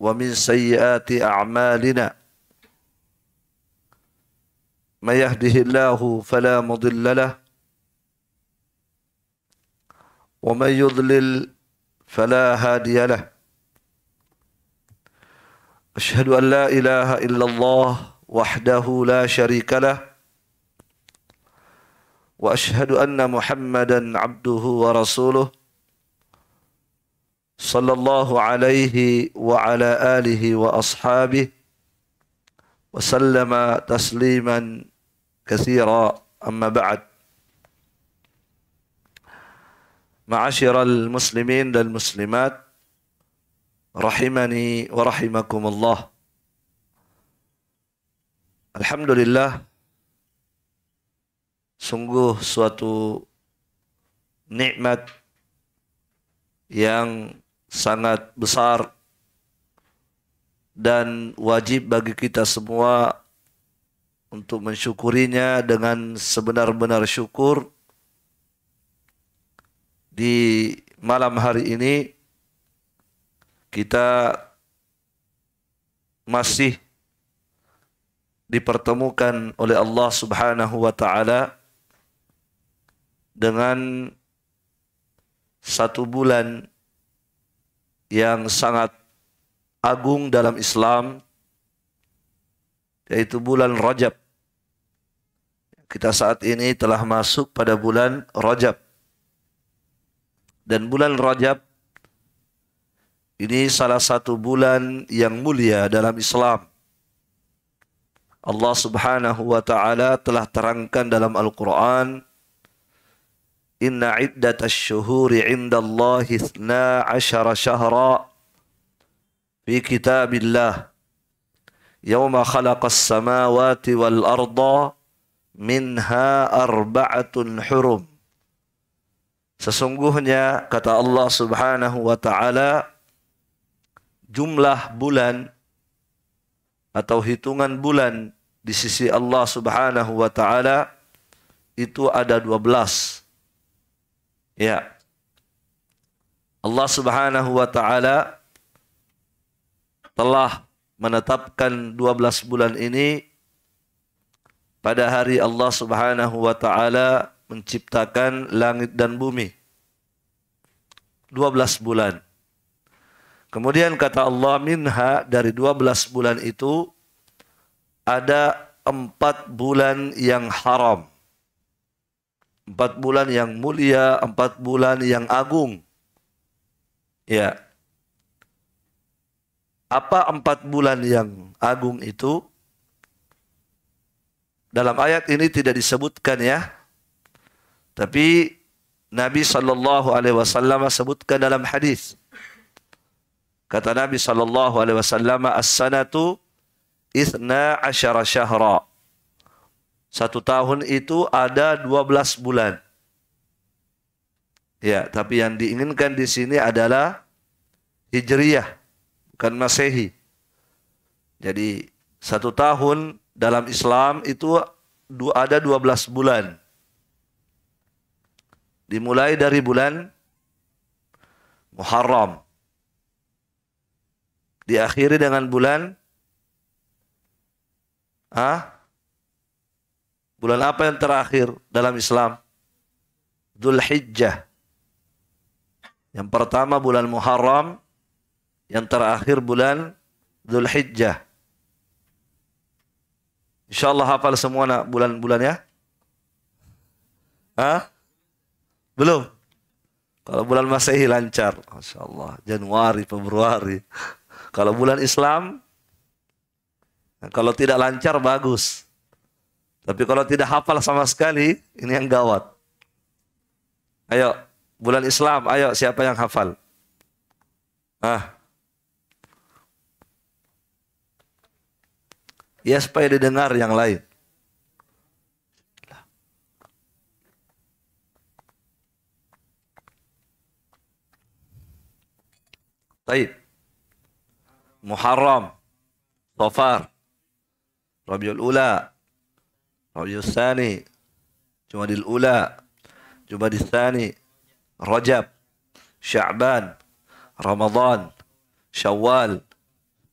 ومن سيئات أعمالنا ما يهده الله فلا مضل له ومن يضلل فلا هادي له أشهد أن لا إله إلا الله وحده لا شريك له وأشهد أن محمدا عبده ورسوله صلى الله عليه وعلى آله وأصحابه وسلم تسليما كثيرا أما بعد معاشر المسلمين للمسلمات ورحمكم الله الحمد لله sungguh suatu nikmat yang sangat besar dan wajib bagi kita semua untuk mensyukurinya dengan sebenar-benar syukur di malam hari ini kita masih dipertemukan oleh Allah Subhanahu wa taala dengan satu bulan yang sangat agung dalam Islam yaitu bulan Rajab. Kita saat ini telah masuk pada bulan Rajab. Dan bulan Rajab ini salah satu bulan yang mulia dalam Islam. Allah Subhanahu wa taala telah terangkan dalam Al-Qur'an Inna iddat عند الله اثنا عشر شهرا في كتاب الله يوم خلق السماوات والأرض منها أربعة hurum Sesungguhnya kata Allah Subhanahu wa taala jumlah bulan atau hitungan bulan di sisi Allah Subhanahu wa taala itu ada 12. Ya. Allah Subhanahu wa taala telah menetapkan 12 bulan ini pada hari Allah Subhanahu wa taala menciptakan langit dan bumi. 12 bulan. Kemudian kata Allah minha dari 12 bulan itu ada empat bulan yang haram. Empat bulan yang mulia, empat bulan yang agung. Ya. Apa empat bulan yang agung itu? Dalam ayat ini tidak disebutkan ya. Tapi Nabi Shallallahu alaihi wasallam sebutkan dalam hadis. Kata Nabi Shallallahu alaihi wasallam as-sanatu isna asyara syahra. Satu tahun itu ada 12 bulan. Ya, tapi yang diinginkan di sini adalah Hijriyah, bukan Masehi. Jadi satu tahun dalam Islam itu ada 12 bulan. Dimulai dari bulan Muharram. Diakhiri dengan bulan ah, Bulan apa yang terakhir dalam Islam? Dhul Hijjah. Yang pertama bulan Muharram, yang terakhir bulan Dhul Hijjah. Insya hafal semua nak bulan bulan ya. Hah? Belum? Kalau bulan Masehi lancar, Masya Allah. Januari, Februari. Kalau bulan Islam, kalau tidak lancar bagus. Tapi kalau tidak hafal sama sekali, ini yang gawat. Ayo, bulan Islam, ayo siapa yang hafal? Ah. Ya supaya didengar yang lain. Taib. Muharram. Safar. Rabiul Ula. Rabiul Sani, Jumadil Ula, Jumadil Sani, Rajab, Sya'ban, Ramadan, Syawal,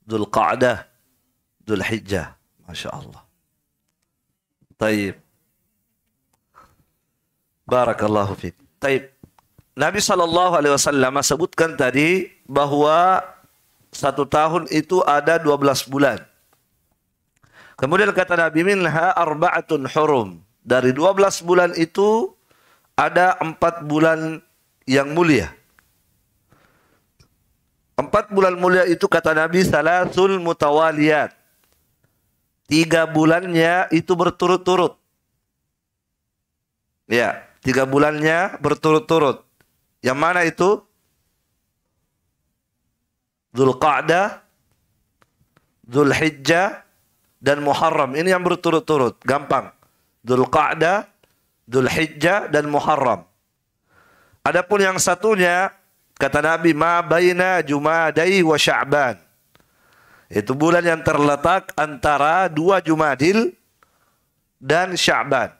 Dhul Qa'dah, Dhul Hijjah. Masya Allah. Taib. Barakallahu fit. Taib. Nabi Sallallahu Alaihi Wasallam sebutkan tadi bahwa satu tahun itu ada 12 bulan. Kemudian kata Nabi minha arba'atun hurum. Dari 12 bulan itu ada 4 bulan yang mulia. Empat bulan mulia itu kata Nabi salatul mutawaliyat. Tiga bulannya itu berturut-turut. Ya, tiga bulannya berturut-turut. Yang mana itu? Zulqa'dah, Zulhijjah, dan Muharram. Ini yang berturut-turut, gampang. Dzulqa'dah, Dzulhijjah dan Muharram. Adapun yang satunya kata Nabi ma baina Jumadai wa Sya'ban. Itu bulan yang terletak antara dua Jumadil dan Sya'ban.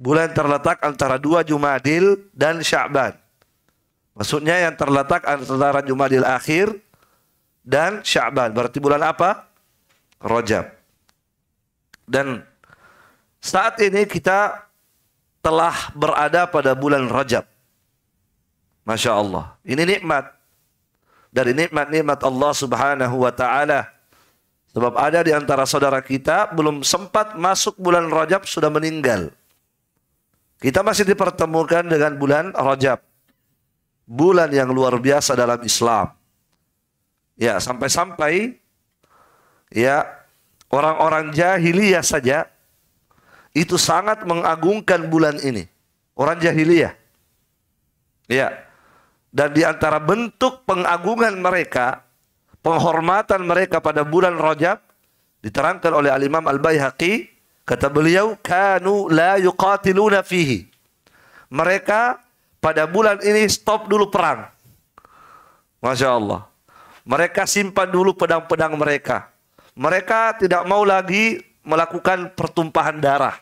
Bulan terletak antara dua Jumadil dan Sya'ban. Maksudnya yang terletak antara Jumadil akhir dan Sya'ban. Berarti bulan apa? Rojab Dan saat ini kita telah berada pada bulan Rajab. Masya Allah. Ini nikmat. Dari nikmat-nikmat Allah subhanahu wa ta'ala. Sebab ada di antara saudara kita belum sempat masuk bulan Rajab sudah meninggal. Kita masih dipertemukan dengan bulan Rajab. Bulan yang luar biasa dalam Islam. Ya, sampai-sampai ya orang-orang jahiliyah saja itu sangat mengagungkan bulan ini. Orang jahiliyah. Ya. Dan di antara bentuk pengagungan mereka, penghormatan mereka pada bulan Rajab diterangkan oleh Al-Imam Al-Baihaqi, kata beliau kanu la yuqatiluna fihi. Mereka pada bulan ini stop dulu perang. Masya Allah. Mereka simpan dulu pedang-pedang mereka. Mereka tidak mau lagi melakukan pertumpahan darah.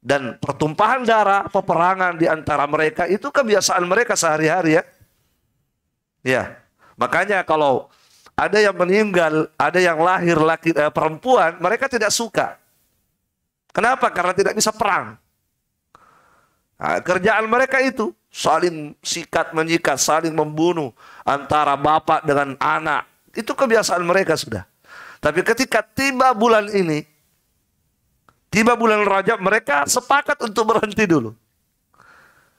Dan pertumpahan darah, peperangan di antara mereka itu kebiasaan mereka sehari-hari ya. Ya, makanya kalau ada yang meninggal, ada yang lahir laki eh, perempuan, mereka tidak suka. Kenapa? Karena tidak bisa perang. Nah, kerjaan mereka itu saling sikat menyikat, saling membunuh antara bapak dengan anak, itu kebiasaan mereka sudah. Tapi ketika tiba bulan ini, tiba bulan Rajab, mereka sepakat untuk berhenti dulu.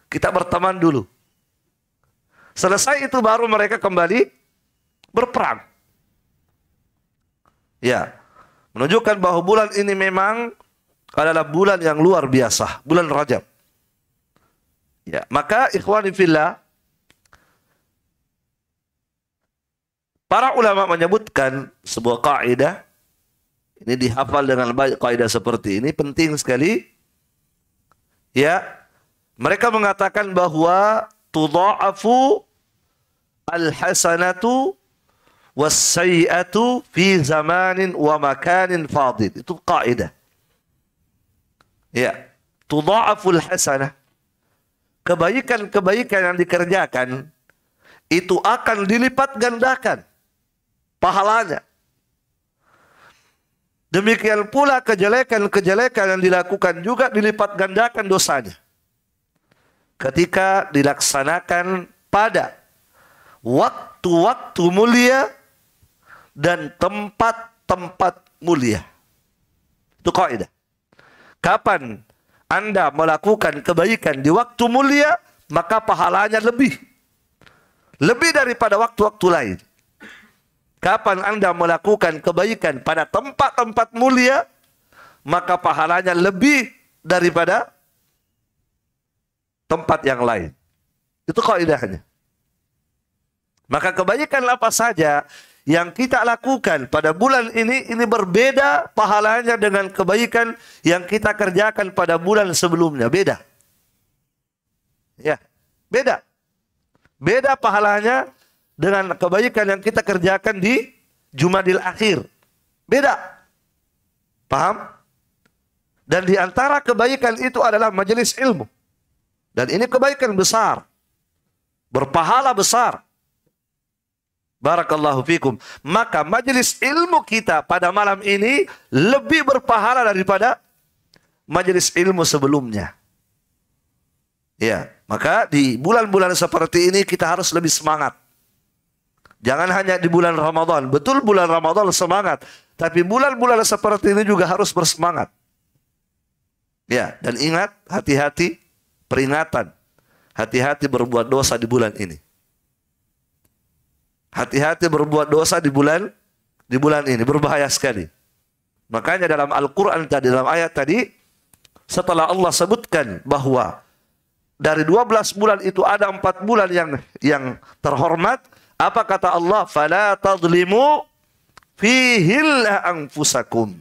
Kita berteman dulu. Selesai itu baru mereka kembali berperang. Ya, menunjukkan bahwa bulan ini memang adalah bulan yang luar biasa, bulan Rajab. Ya, maka ikhwani fillah Para ulama menyebutkan sebuah kaidah ini dihafal dengan baik kaidah seperti ini penting sekali. Ya, mereka mengatakan bahwa tudha'afu al-hasanatu was-sayyi'atu fi zamanin wa makanin fadid. Itu kaidah. Ya, tudha'afu al-hasanah. Kebaikan-kebaikan yang dikerjakan itu akan dilipat gandakan pahalanya. Demikian pula kejelekan-kejelekan yang dilakukan juga dilipat gandakan dosanya. Ketika dilaksanakan pada waktu-waktu mulia dan tempat-tempat mulia. Itu kaidah. Kapan Anda melakukan kebaikan di waktu mulia, maka pahalanya lebih. Lebih daripada waktu-waktu lain. Kapan Anda melakukan kebaikan pada tempat-tempat mulia, maka pahalanya lebih daripada tempat yang lain. Itu idahnya. Maka kebaikan apa saja yang kita lakukan pada bulan ini ini berbeda pahalanya dengan kebaikan yang kita kerjakan pada bulan sebelumnya, beda. Ya, beda. Beda pahalanya dengan kebaikan yang kita kerjakan di Jumadil akhir. Beda. Paham? Dan di antara kebaikan itu adalah majelis ilmu. Dan ini kebaikan besar. Berpahala besar. Barakallahu fikum. Maka majelis ilmu kita pada malam ini lebih berpahala daripada majelis ilmu sebelumnya. Ya, maka di bulan-bulan seperti ini kita harus lebih semangat. Jangan hanya di bulan Ramadan. Betul bulan Ramadan semangat. Tapi bulan-bulan seperti ini juga harus bersemangat. Ya, dan ingat hati-hati peringatan. Hati-hati berbuat dosa di bulan ini. Hati-hati berbuat dosa di bulan di bulan ini berbahaya sekali. Makanya dalam Al-Qur'an tadi dalam ayat tadi setelah Allah sebutkan bahwa dari 12 bulan itu ada 4 bulan yang yang terhormat, apa kata Allah? Fala tadlimu fihil anfusakum.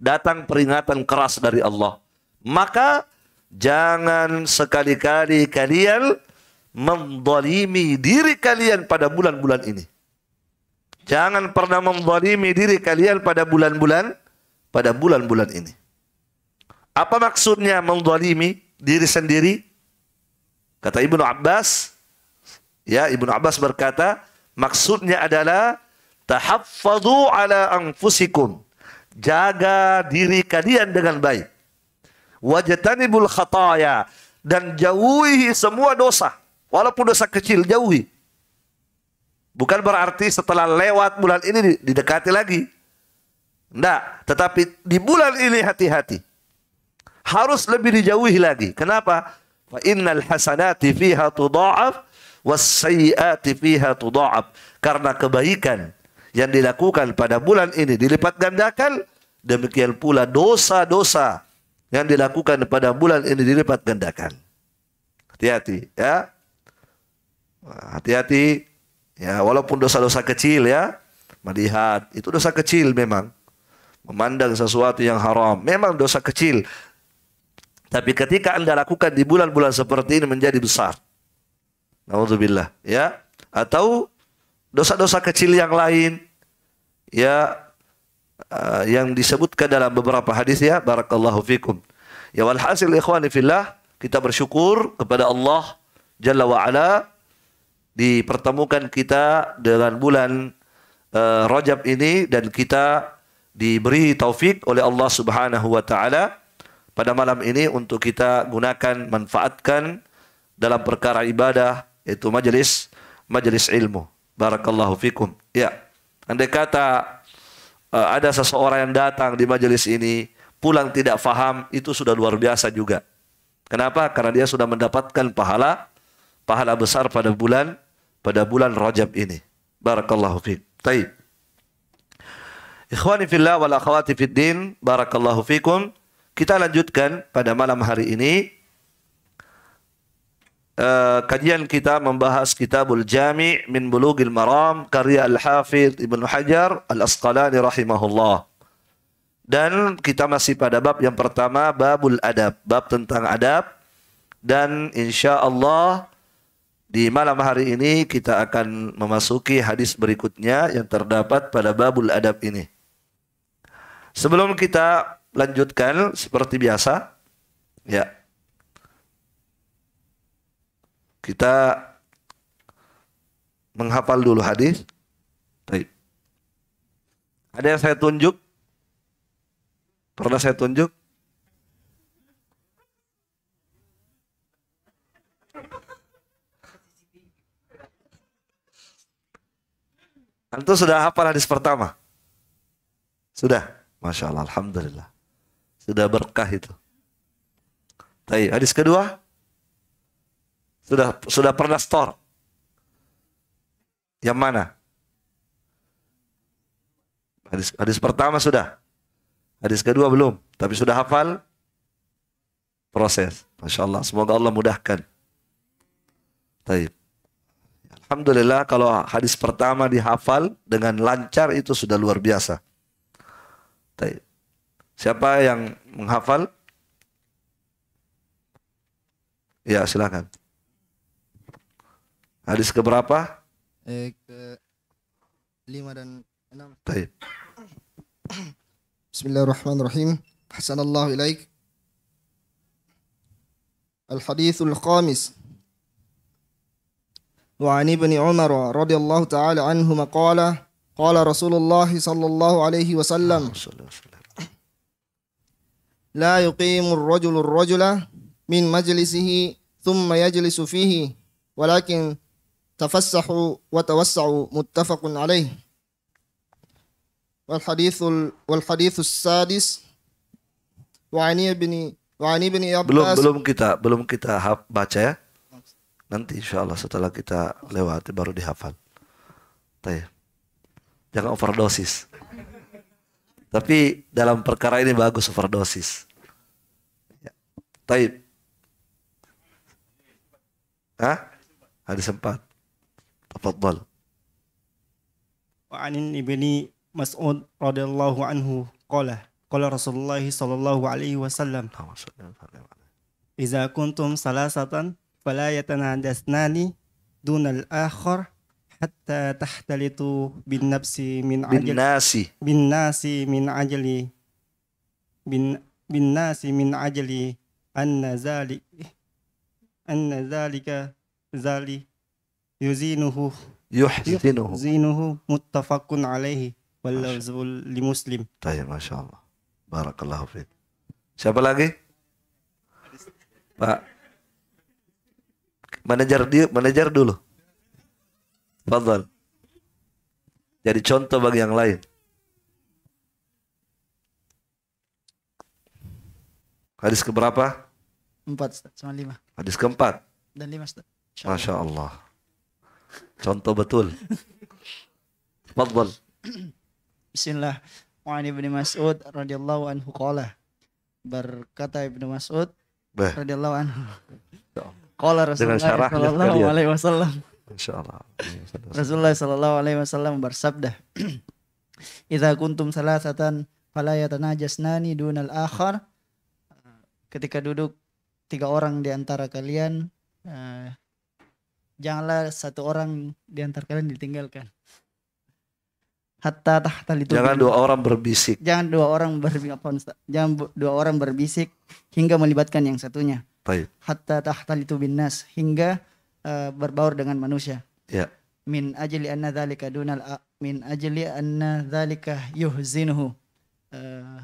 Datang peringatan keras dari Allah. Maka jangan sekali-kali kalian mendolimi diri kalian pada bulan-bulan ini. Jangan pernah mendolimi diri kalian pada bulan-bulan pada bulan-bulan ini. Apa maksudnya mendolimi diri sendiri? Kata Ibnu Abbas, Ya, Ibnu Abbas berkata, maksudnya adalah tahaffadhu ala anfusikum. Jaga diri kalian dengan baik. Wajtanibul khataya dan jauhi semua dosa. Walaupun dosa kecil, jauhi. Bukan berarti setelah lewat bulan ini didekati lagi. Tidak. Tetapi di bulan ini hati-hati. Harus lebih dijauhi lagi. Kenapa? Fa innal hasanati fiha tudha'af wasayyati fiha tudha'ab karena kebaikan yang dilakukan pada bulan ini dilipat gandakan demikian pula dosa-dosa yang dilakukan pada bulan ini dilipat gandakan hati-hati ya hati-hati ya walaupun dosa-dosa kecil ya melihat itu dosa kecil memang memandang sesuatu yang haram memang dosa kecil tapi ketika Anda lakukan di bulan-bulan seperti ini menjadi besar Alhamdulillah, ya. Atau dosa-dosa kecil yang lain ya uh, yang disebutkan dalam beberapa hadis ya barakallahu fikum. Ya walhasil ikhwani fillah kita bersyukur kepada Allah Jalla wa dipertemukan kita dengan bulan uh, Rajab ini dan kita diberi taufik oleh Allah Subhanahu wa taala pada malam ini untuk kita gunakan manfaatkan dalam perkara ibadah itu majelis majelis ilmu. Barakallahu fikum. Ya. Andai kata eh, ada seseorang yang datang di majelis ini pulang tidak faham itu sudah luar biasa juga. Kenapa? Karena dia sudah mendapatkan pahala pahala besar pada bulan pada bulan Rajab ini. Barakallahu fikum. Baik. Ikhwani fillah wal akhwati fid din, barakallahu fikum. Kita lanjutkan pada malam hari ini Eh, kajian kita membahas Kitabul Jami' min bulugil Maram karya Al-Hafidh ibn Hajar Al-Asqalani rahimahullah. Dan kita masih pada bab yang pertama babul adab, bab tentang adab dan insyaallah di malam hari ini kita akan memasuki hadis berikutnya yang terdapat pada babul adab ini. Sebelum kita lanjutkan seperti biasa, ya kita menghafal dulu hadis. Baik. Ada yang saya tunjuk? Pernah saya tunjuk? Antum sudah hafal hadis pertama? Sudah? Masya Allah, Alhamdulillah. Sudah berkah itu. Baik, hadis kedua? Sudah sudah pernah store? Yang mana? Hadis hadis pertama sudah. Hadis kedua belum, tapi sudah hafal proses. Masya Allah, semoga Allah mudahkan. Taib. Alhamdulillah kalau hadis pertama dihafal dengan lancar itu sudah luar biasa. Taib. Siapa yang menghafal? Ya silakan. Hadis ke berapa? Eh, ke 5 dan 6. Baik. Bismillahirrahmanirrahim. Hasanallahu ilaik. الحديث الخامس وعن ابن عمر رضي الله تعالى عنهما قال قال رسول الله صلى الله عليه وسلم لا يقيم الرجل الرجل من مجلسه ثم يجلس فيه ولكن tafassahu wa tawassau muttafaqun alaih wal hadithul wal hadithus sadis wa ani ibni wa ani ibni Abbas belum belum kita belum kita baca ya nanti insyaallah setelah kita lewati baru dihafal Tanya. jangan overdosis tapi dalam perkara ini bagus overdosis ya. Taib Hah? Hadis sempat Tafadhal. Wa anin ibni Mas'ud radhiyallahu anhu qala qala Rasulullah sallallahu alaihi wasallam Iza kuntum salasatan fala yatanadasnani duna al-akhar hatta tahtalitu bin nafsi min ajli bin nasi min ajli bin bin nasi min ajli anna zalik anna zalika zalik yuzinuhu yuhzinuhu yuzinuhu muttafaqun alaihi wallazul li muslim Tayyib, masyaallah Barakallahu fiqh Siapa lagi? Pak Manajer dia, manajer dulu Fadhal Jadi contoh bagi yang lain Hadis keberapa? Empat, sama lima Hadis keempat? Dan lima, Ustaz Masya Allah Contoh betul. Fadhal. Bismillah. Wa ibn Mas'ud radhiyallahu anhu qala. Berkata Ibnu Mas'ud radhiyallahu anhu. Ya qala Rasulullah sallallahu alaihi wasallam. Insyaallah. Rasulullah sallallahu alaihi wasallam bersabda, "Idza kuntum salasatan fala yatanajasnani dunal akhar." Ketika duduk tiga orang di antara kalian uh, janganlah satu orang di antara kalian ditinggalkan hatta tahta itu jangan dua orang berbisik jangan dua orang berbisik apa jangan dua orang berbisik hingga melibatkan yang satunya Baik. hatta tahta itu binas hingga uh, berbaur dengan manusia ya min ajli anna dzalika dunal min ajli anna dzalika yuhzinuhu uh,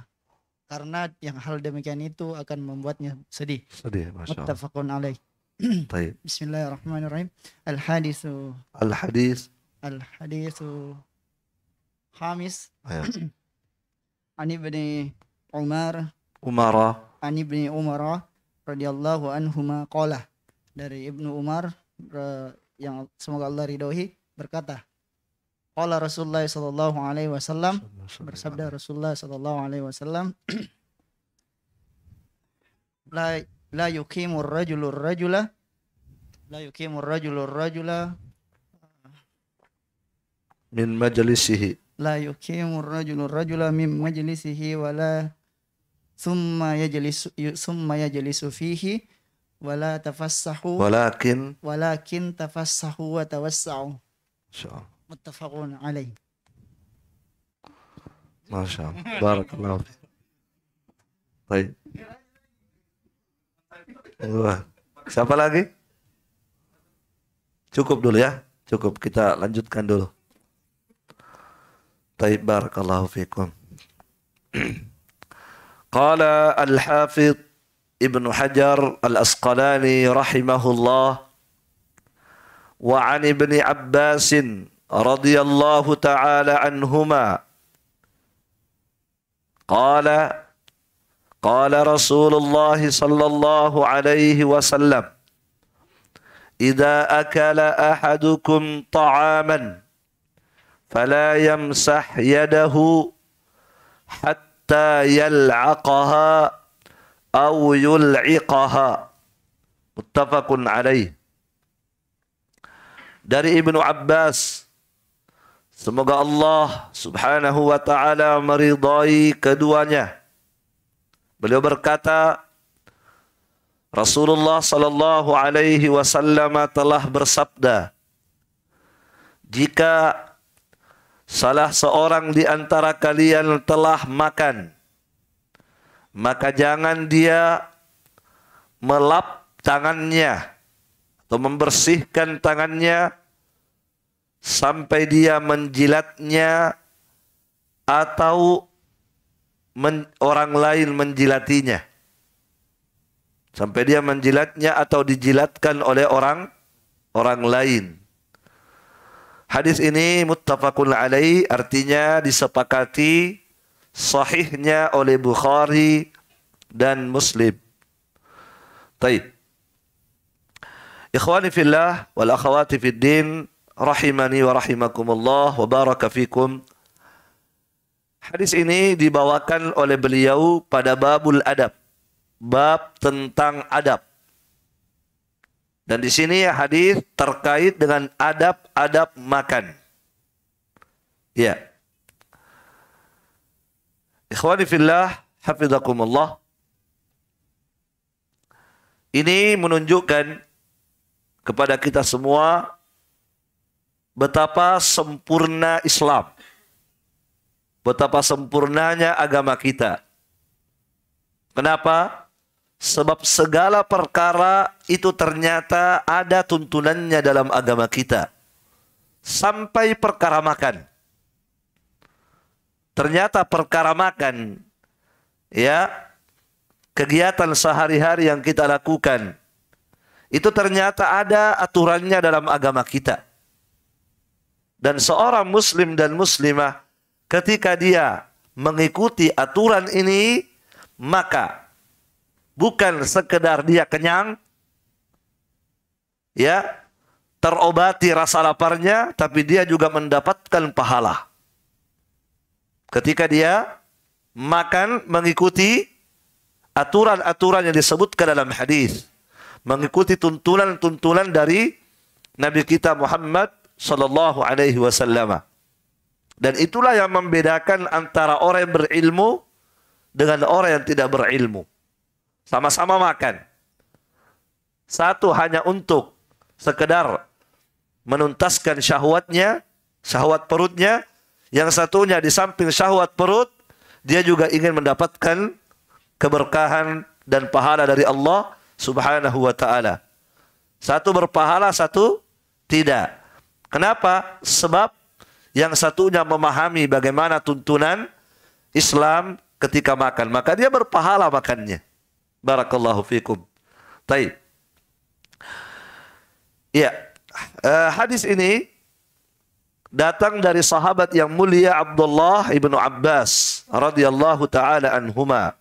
karena yang hal demikian itu akan membuatnya sedih sedih masyaallah muttafaqun alaih Bismillahirrahmanirrahim. Al hadis. Al hadis. Al hadis. Hamis. Oh, ya. An ibni Umar. Umara. An ibni Umara. Radiyallahu anhu qala dari Ibnu Umar eh, yang semoga Allah ridhoi berkata Qala Rasulullah saw bersabda Rasulullah saw alaihi لا يقيم الرجل الرجل لا يقيم الرجل الرجل من مجلسه لا يقيم الرجل الرجل من مجلسه ولا ثم يجلس ثم يجلس فيه ولا تفسح ولكن ولكن تفسح وتوسع متفقون عليه ما شاء الله بارك الله فيك طيب Wah. Siapa lagi? Cukup dulu ya. Cukup kita lanjutkan dulu. Taib barakallahu fikum. Qala al-Hafidh Ibn Hajar al-Asqalani rahimahullah wa an Ibn Abbas radhiyallahu ta'ala anhuma qala قال رسول الله صلى الله عليه وسلم إذا أكل أحدكم طعاما فلا يمسح يده حتى يلعقها أو يلعقها متفق عليه dari Ibnu Abbas semoga Allah Subhanahu wa taala meridai keduanya Beliau berkata, Rasulullah Shallallahu Alaihi Wasallam telah bersabda, jika salah seorang di antara kalian telah makan, maka jangan dia melap tangannya atau membersihkan tangannya sampai dia menjilatnya atau men, orang lain menjilatinya. Sampai dia menjilatnya atau dijilatkan oleh orang orang lain. Hadis ini muttafaqun alaih artinya disepakati sahihnya oleh Bukhari dan Muslim. Baik. Ikhwani fillah wal akhawati fid din rahimani wa rahimakumullah wa baraka fikum. Hadis ini dibawakan oleh beliau pada babul adab. Bab tentang adab. Dan di sini hadis terkait dengan adab-adab makan. Ya. Ikhwani fillah, hafizakumullah. Ini menunjukkan kepada kita semua betapa sempurna Islam betapa sempurnanya agama kita. Kenapa? Sebab segala perkara itu ternyata ada tuntunannya dalam agama kita. Sampai perkara makan. Ternyata perkara makan ya kegiatan sehari-hari yang kita lakukan itu ternyata ada aturannya dalam agama kita. Dan seorang muslim dan muslimah ketika dia mengikuti aturan ini, maka bukan sekedar dia kenyang, ya, terobati rasa laparnya, tapi dia juga mendapatkan pahala. Ketika dia makan mengikuti aturan-aturan yang disebutkan dalam hadis, mengikuti tuntunan-tuntunan dari Nabi kita Muhammad sallallahu alaihi wasallam. Dan itulah yang membedakan antara orang yang berilmu dengan orang yang tidak berilmu. Sama-sama makan. Satu hanya untuk sekedar menuntaskan syahwatnya, syahwat perutnya. Yang satunya di samping syahwat perut, dia juga ingin mendapatkan keberkahan dan pahala dari Allah Subhanahu wa taala. Satu berpahala, satu tidak. Kenapa? Sebab yang satunya memahami bagaimana tuntunan Islam ketika makan, maka dia berpahala makannya. Barakallahu fikum. Taib. Ya, uh, hadis ini datang dari sahabat yang mulia Abdullah ibnu Abbas radhiyallahu taala anhuma.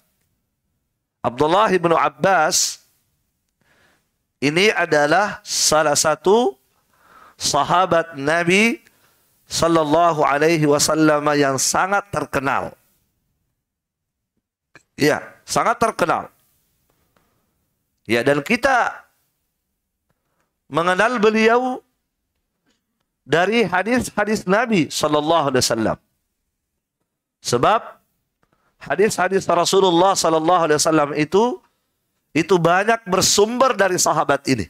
Abdullah ibnu Abbas ini adalah salah satu sahabat Nabi Sallallahu Alaihi Wasallam yang sangat terkenal. Ya, sangat terkenal. Ya, dan kita mengenal beliau dari hadis-hadis Nabi Sallallahu Alaihi Wasallam. Sebab hadis-hadis Rasulullah Sallallahu Alaihi Wasallam itu itu banyak bersumber dari sahabat ini.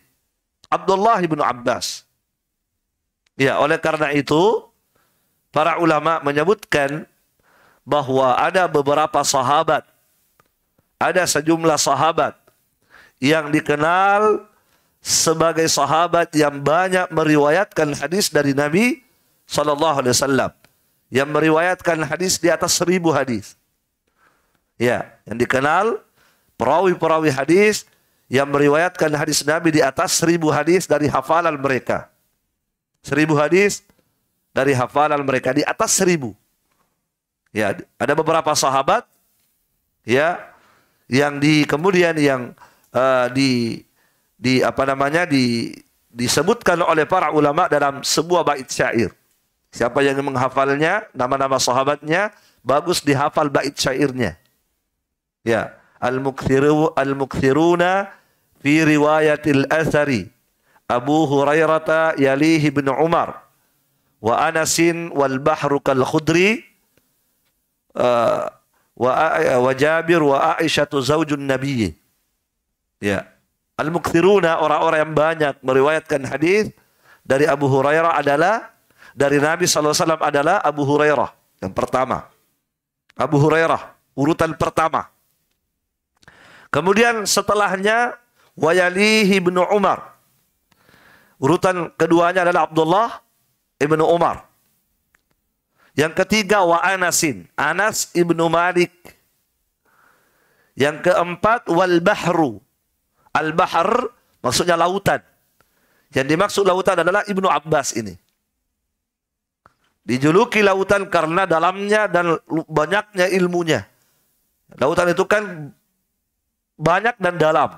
Abdullah bin Abbas. Ya, oleh karena itu Para ulama menyebutkan bahwa ada beberapa sahabat, ada sejumlah sahabat yang dikenal sebagai sahabat yang banyak meriwayatkan hadis dari Nabi saw Alaihi Wasallam yang meriwayatkan hadis di atas seribu hadis. Ya, yang dikenal perawi-perawi hadis yang meriwayatkan hadis Nabi di atas seribu hadis dari hafalan mereka. Seribu hadis dari hafalan mereka di atas seribu. Ya, ada beberapa sahabat ya yang di kemudian yang uh, di di apa namanya di disebutkan oleh para ulama dalam sebuah bait syair. Siapa yang menghafalnya, nama-nama sahabatnya, bagus dihafal bait syairnya. Ya, al-mukthiru al-mukthiruna fi riwayatil athari Abu Hurairah yalihi bin Umar wa Anasin wal bahru kal khudri uh, wa eh, wa Jabir wa aisyah zaujun Nabi. Ya. Al mukthiruna orang-orang yang banyak meriwayatkan hadis dari Abu Hurairah adalah dari Nabi SAW adalah Abu Hurairah yang pertama. Abu Hurairah urutan pertama. Kemudian setelahnya Wayalihi ibnu Umar. Urutan keduanya adalah Abdullah Ibnu Umar. Yang ketiga wa Anasin, Anas Ibnu Malik. Yang keempat wal bahru. Al bahr maksudnya lautan. Yang dimaksud lautan adalah Ibnu Abbas ini. Dijuluki lautan karena dalamnya dan banyaknya ilmunya. Lautan itu kan banyak dan dalam.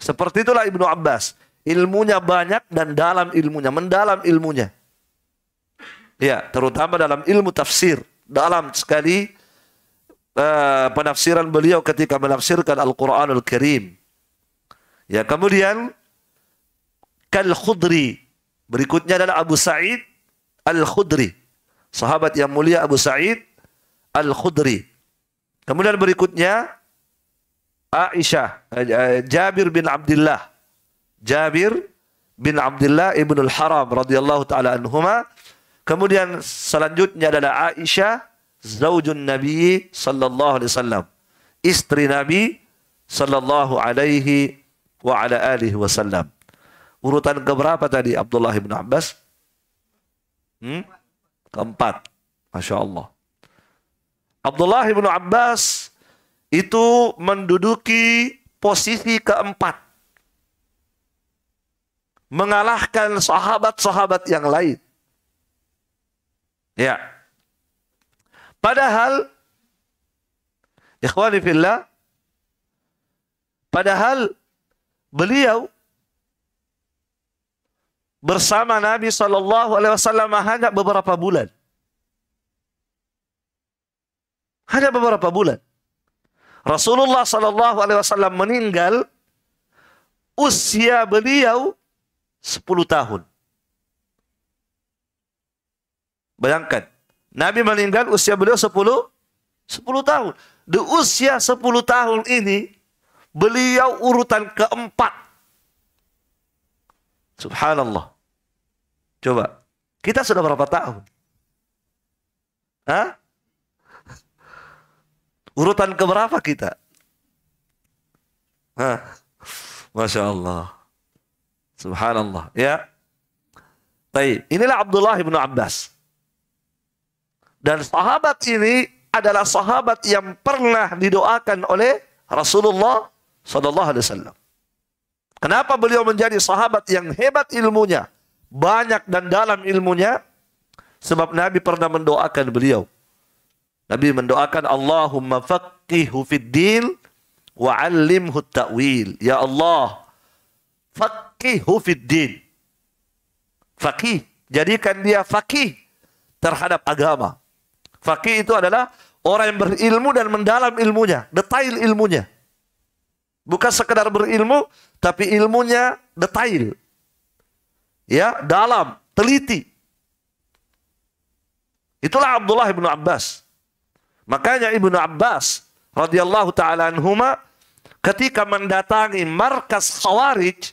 Seperti itulah Ibnu Abbas. Ilmunya banyak dan dalam ilmunya, mendalam ilmunya. Ya, terutama dalam ilmu tafsir. Dalam sekali uh, penafsiran beliau ketika menafsirkan Al-Quranul Karim. Ya, kemudian Kal Khudri. Berikutnya adalah Abu Sa'id Al-Khudri. Sahabat yang mulia Abu Sa'id Al-Khudri. Kemudian berikutnya Aisyah eh, Jabir bin Abdullah. Jabir bin Abdullah ibnu al-Haram radhiyallahu taala anhumah Kemudian selanjutnya adalah Aisyah zaujun Nabi sallallahu alaihi wasallam. Istri Nabi sallallahu alaihi wa ala alihi wasallam. Urutan keberapa tadi Abdullah bin Abbas? Hmm? Keempat. Masya Allah. Abdullah bin Abbas itu menduduki posisi keempat. Mengalahkan sahabat-sahabat yang lain. Ya. Padahal ikhwani fillah padahal beliau bersama Nabi sallallahu alaihi wasallam hanya beberapa bulan. Hanya beberapa bulan. Rasulullah sallallahu alaihi wasallam meninggal usia beliau 10 tahun. Bayangkan, Nabi meninggal usia beliau 10 10 tahun. Di usia 10 tahun ini beliau urutan keempat. Subhanallah. Coba, kita sudah berapa tahun? Hah? Urutan keberapa kita? Hah? Masya Allah. Subhanallah. Ya. Baik. Inilah Abdullah bin Abbas. Dan sahabat ini adalah sahabat yang pernah didoakan oleh Rasulullah Sallallahu Alaihi Wasallam. Kenapa beliau menjadi sahabat yang hebat ilmunya, banyak dan dalam ilmunya? Sebab Nabi pernah mendoakan beliau. Nabi mendoakan Allahumma faqihu fid din wa 'allimhu ta'wil. Ya Allah, faqihu fid din. Faqih, jadikan dia faqih terhadap agama. Fakih itu adalah orang yang berilmu dan mendalam ilmunya, detail ilmunya. Bukan sekedar berilmu, tapi ilmunya detail. Ya, dalam, teliti. Itulah Abdullah bin Abbas. Makanya Ibnu Abbas radhiyallahu taala anhuma ketika mendatangi markas Khawarij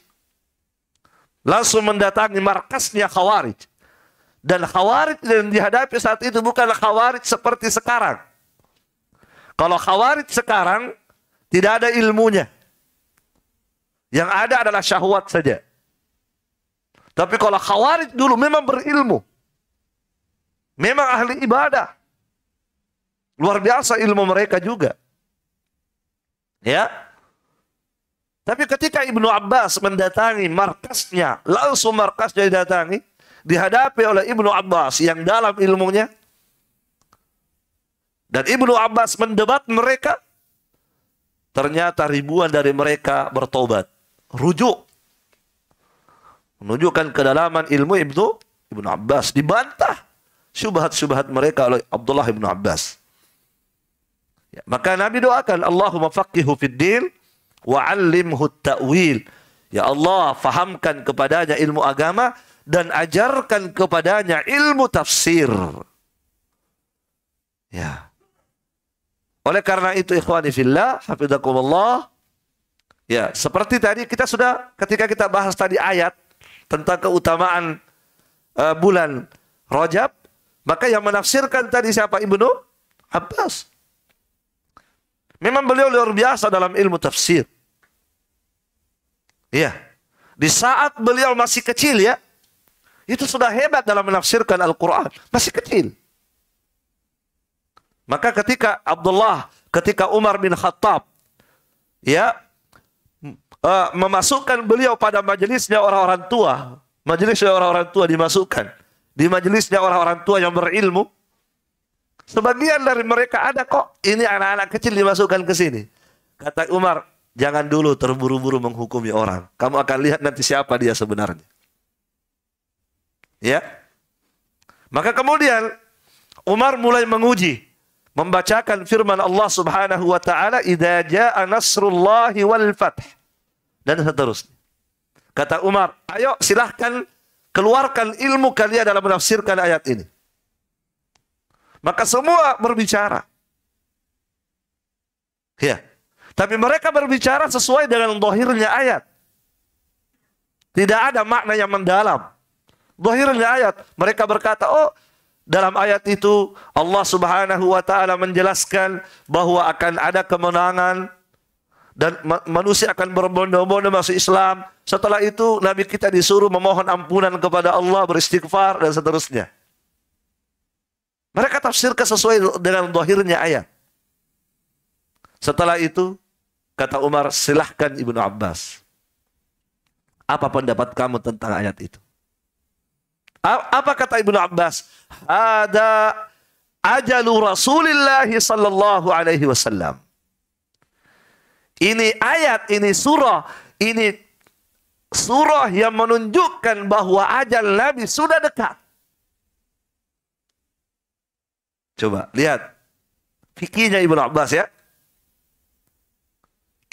langsung mendatangi markasnya Khawarij. Dan khawarij yang dihadapi saat itu bukanlah khawarij seperti sekarang. Kalau khawarij sekarang tidak ada ilmunya. Yang ada adalah syahwat saja. Tapi kalau khawarij dulu memang berilmu. Memang ahli ibadah. Luar biasa ilmu mereka juga. Ya. Tapi ketika Ibnu Abbas mendatangi markasnya, langsung markasnya didatangi, dihadapi oleh Ibnu Abbas yang dalam ilmunya. Dan Ibnu Abbas mendebat mereka. Ternyata ribuan dari mereka bertobat. Rujuk. Menunjukkan kedalaman ilmu Ibnu Ibnu Abbas. Dibantah syubhat-syubhat mereka oleh Abdullah Ibnu Abbas. Ya, maka Nabi doakan Allahumma faqihu fid din wa 'allimhu ta'wil. Ya Allah, fahamkan kepadanya ilmu agama dan ajarkan kepadanya ilmu tafsir. Ya. Oleh karena itu ikhwani fillah, hafizakumullah. Ya, seperti tadi kita sudah ketika kita bahas tadi ayat tentang keutamaan uh, bulan Rajab, maka yang menafsirkan tadi siapa? Ibnu Abbas. Memang beliau luar biasa dalam ilmu tafsir. Iya. Di saat beliau masih kecil ya, itu sudah hebat dalam menafsirkan Al-Quran. Masih kecil. Maka ketika Abdullah, ketika Umar bin Khattab, ya, uh, memasukkan beliau pada majelisnya orang-orang tua, majelisnya orang-orang tua dimasukkan, di majelisnya orang-orang tua yang berilmu, sebagian dari mereka ada kok, ini anak-anak kecil dimasukkan ke sini. Kata Umar, jangan dulu terburu-buru menghukumi orang. Kamu akan lihat nanti siapa dia sebenarnya. Ya. Maka kemudian Umar mulai menguji membacakan firman Allah Subhanahu wa taala idza jaa nasrullahi wal fath dan seterusnya. Kata Umar, "Ayo silahkan keluarkan ilmu kalian dalam menafsirkan ayat ini." Maka semua berbicara. Ya. Tapi mereka berbicara sesuai dengan dohirnya ayat. Tidak ada makna yang mendalam zahirnya ayat. Mereka berkata, oh dalam ayat itu Allah subhanahu wa ta'ala menjelaskan bahwa akan ada kemenangan dan manusia akan berbondong-bondong masuk Islam. Setelah itu Nabi kita disuruh memohon ampunan kepada Allah, beristighfar dan seterusnya. Mereka tafsirkan sesuai dengan dohirnya ayat. Setelah itu kata Umar silahkan Ibnu Abbas. Apa pendapat kamu tentang ayat itu? Apa kata Ibnu Abbas? Ada ajalu Rasulullah sallallahu alaihi wasallam. Ini ayat, ini surah, ini surah yang menunjukkan bahwa ajal Nabi sudah dekat. Coba lihat fikirnya Ibnu Abbas ya.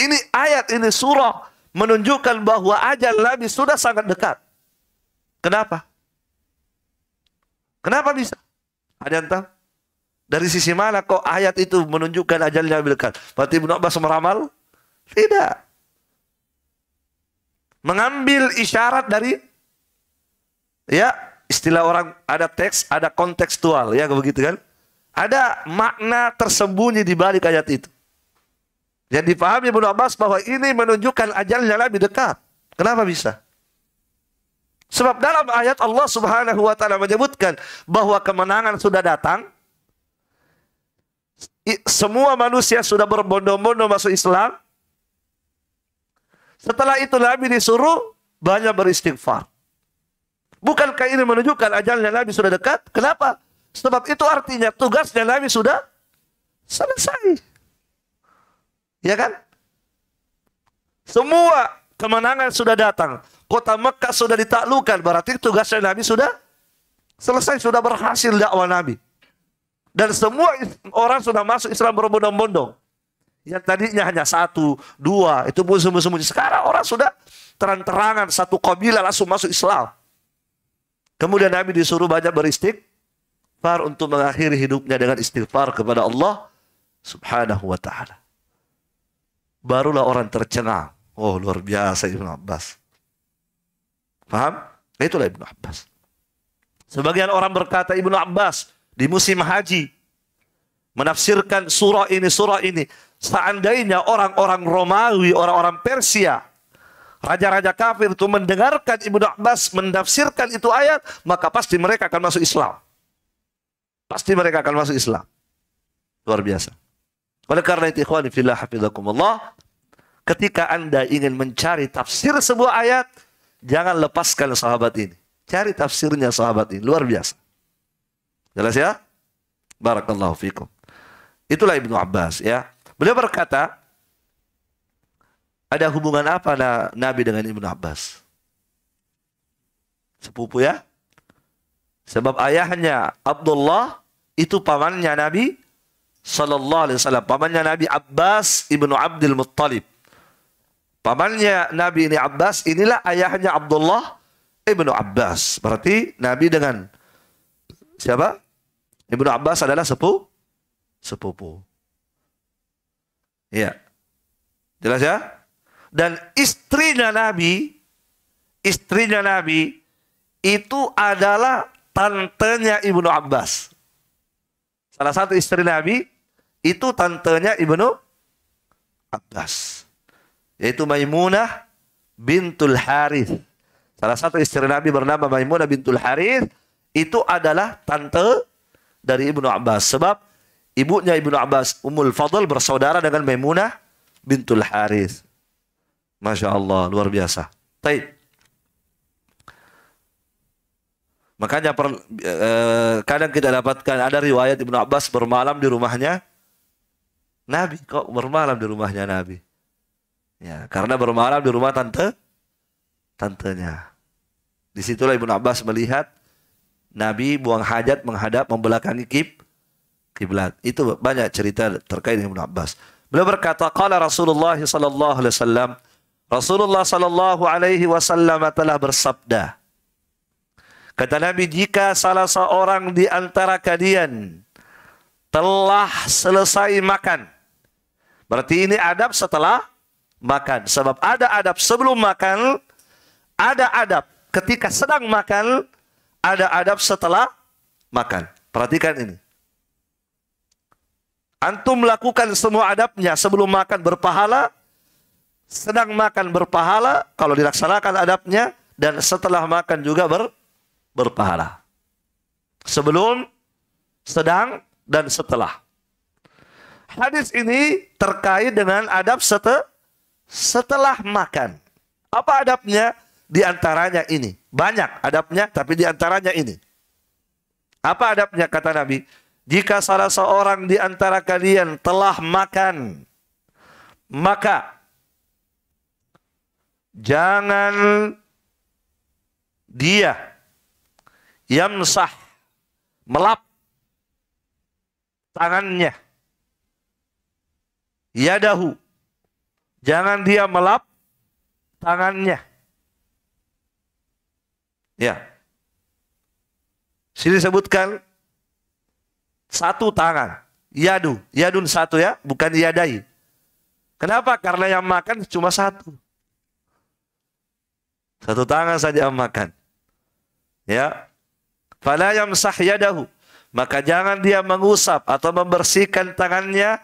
Ini ayat, ini surah menunjukkan bahwa ajal Nabi sudah sangat dekat. Kenapa? Kenapa bisa? Ada yang tahu? Dari sisi mana kok ayat itu menunjukkan ajalnya Nabi dekat? Berarti Ibn Abbas meramal? Tidak. Mengambil isyarat dari ya istilah orang ada teks, ada kontekstual ya begitu kan? Ada makna tersembunyi di balik ayat itu. Yang dipahami Ibn Abbas bahwa ini menunjukkan ajalnya Nabi dekat. Kenapa bisa? Sebab dalam ayat Allah Subhanahu wa taala menyebutkan bahwa kemenangan sudah datang. Semua manusia sudah berbondong-bondong masuk Islam. Setelah itu Nabi disuruh banyak beristighfar. Bukankah ini menunjukkan ajalnya Nabi sudah dekat? Kenapa? Sebab itu artinya tugasnya Nabi sudah selesai. Ya kan? Semua kemenangan sudah datang. Kota Mekah sudah ditaklukan, Berarti tugasnya Nabi sudah selesai. Sudah berhasil dakwah Nabi. Dan semua orang sudah masuk Islam berbondong-bondong. Yang tadinya hanya satu, dua. Itu pun sembunyi-sembunyi. Sekarang orang sudah terang-terangan. Satu kabilah langsung masuk Islam. Kemudian Nabi disuruh banyak beristighfar untuk mengakhiri hidupnya dengan istighfar kepada Allah subhanahu wa ta'ala. Barulah orang tercengang. Oh luar biasa Ibn Abbas. Paham? Nah, itulah Ibnu Abbas. Sebagian orang berkata Ibnu Abbas di musim haji menafsirkan surah ini, surah ini. Seandainya orang-orang Romawi, orang-orang Persia, raja-raja kafir itu mendengarkan Ibnu Abbas mendafsirkan itu ayat, maka pasti mereka akan masuk Islam. Pasti mereka akan masuk Islam. Luar biasa. Oleh karena itu, ikhwan fillah hafizakumullah, ketika Anda ingin mencari tafsir sebuah ayat, Jangan lepaskan sahabat ini. Cari tafsirnya sahabat ini. Luar biasa. Jelas ya? Barakallahu fikum. Itulah Ibnu Abbas ya. Beliau berkata, ada hubungan apa Nabi dengan Ibnu Abbas? Sepupu ya? Sebab ayahnya Abdullah itu pamannya Nabi sallallahu alaihi wasallam. Pamannya Nabi Abbas Ibnu Abdul Muttalib. Pamannya Nabi ini Abbas, inilah ayahnya Abdullah Ibnu Abbas. Berarti Nabi dengan siapa? Ibnu Abbas adalah sepupu. sepupu. Iya. Jelas ya? Dan istrinya Nabi, istrinya Nabi itu adalah tantenya Ibnu Abbas. Salah satu istri Nabi itu tantenya Ibnu Abbas yaitu Maimunah bintul Harith. Salah satu istri Nabi bernama Maimunah bintul Harith itu adalah tante dari Ibnu Abbas sebab ibunya Ibnu Abbas Ummul Fadl bersaudara dengan Maimunah bintul Harith. Masya Allah, luar biasa. Baik. Makanya per, e, kadang kita dapatkan ada riwayat Ibnu Abbas bermalam di rumahnya Nabi. Kok bermalam di rumahnya Nabi? Ya, karena bermalam di rumah tante tantenya. Disitulah Ibnu Abbas melihat Nabi buang hajat menghadap membelakangi kib kiblat. Itu banyak cerita terkait dengan Ibnu Abbas. Beliau berkata, "Qala Rasulullah sallallahu alaihi wasallam" Rasulullah sallallahu alaihi wasallam telah bersabda. Kata Nabi, "Jika salah seorang di antara kalian telah selesai makan, berarti ini adab setelah makan. Sebab ada adab sebelum makan, ada adab ketika sedang makan, ada adab setelah makan. Perhatikan ini. Antum lakukan semua adabnya sebelum makan berpahala, sedang makan berpahala, kalau dilaksanakan adabnya, dan setelah makan juga ber, berpahala. Sebelum, sedang, dan setelah. Hadis ini terkait dengan adab setelah setelah makan. Apa adabnya? Di antaranya ini. Banyak adabnya, tapi di antaranya ini. Apa adabnya kata Nabi? Jika salah seorang di antara kalian telah makan, maka jangan dia yamsah melap tangannya yadahu Jangan dia melap tangannya. Ya. Sini sebutkan satu tangan. Yadu. Yadun satu ya, bukan yadai. Kenapa? Karena yang makan cuma satu. Satu tangan saja yang makan. Ya. Fala yamsah yadahu. Maka jangan dia mengusap atau membersihkan tangannya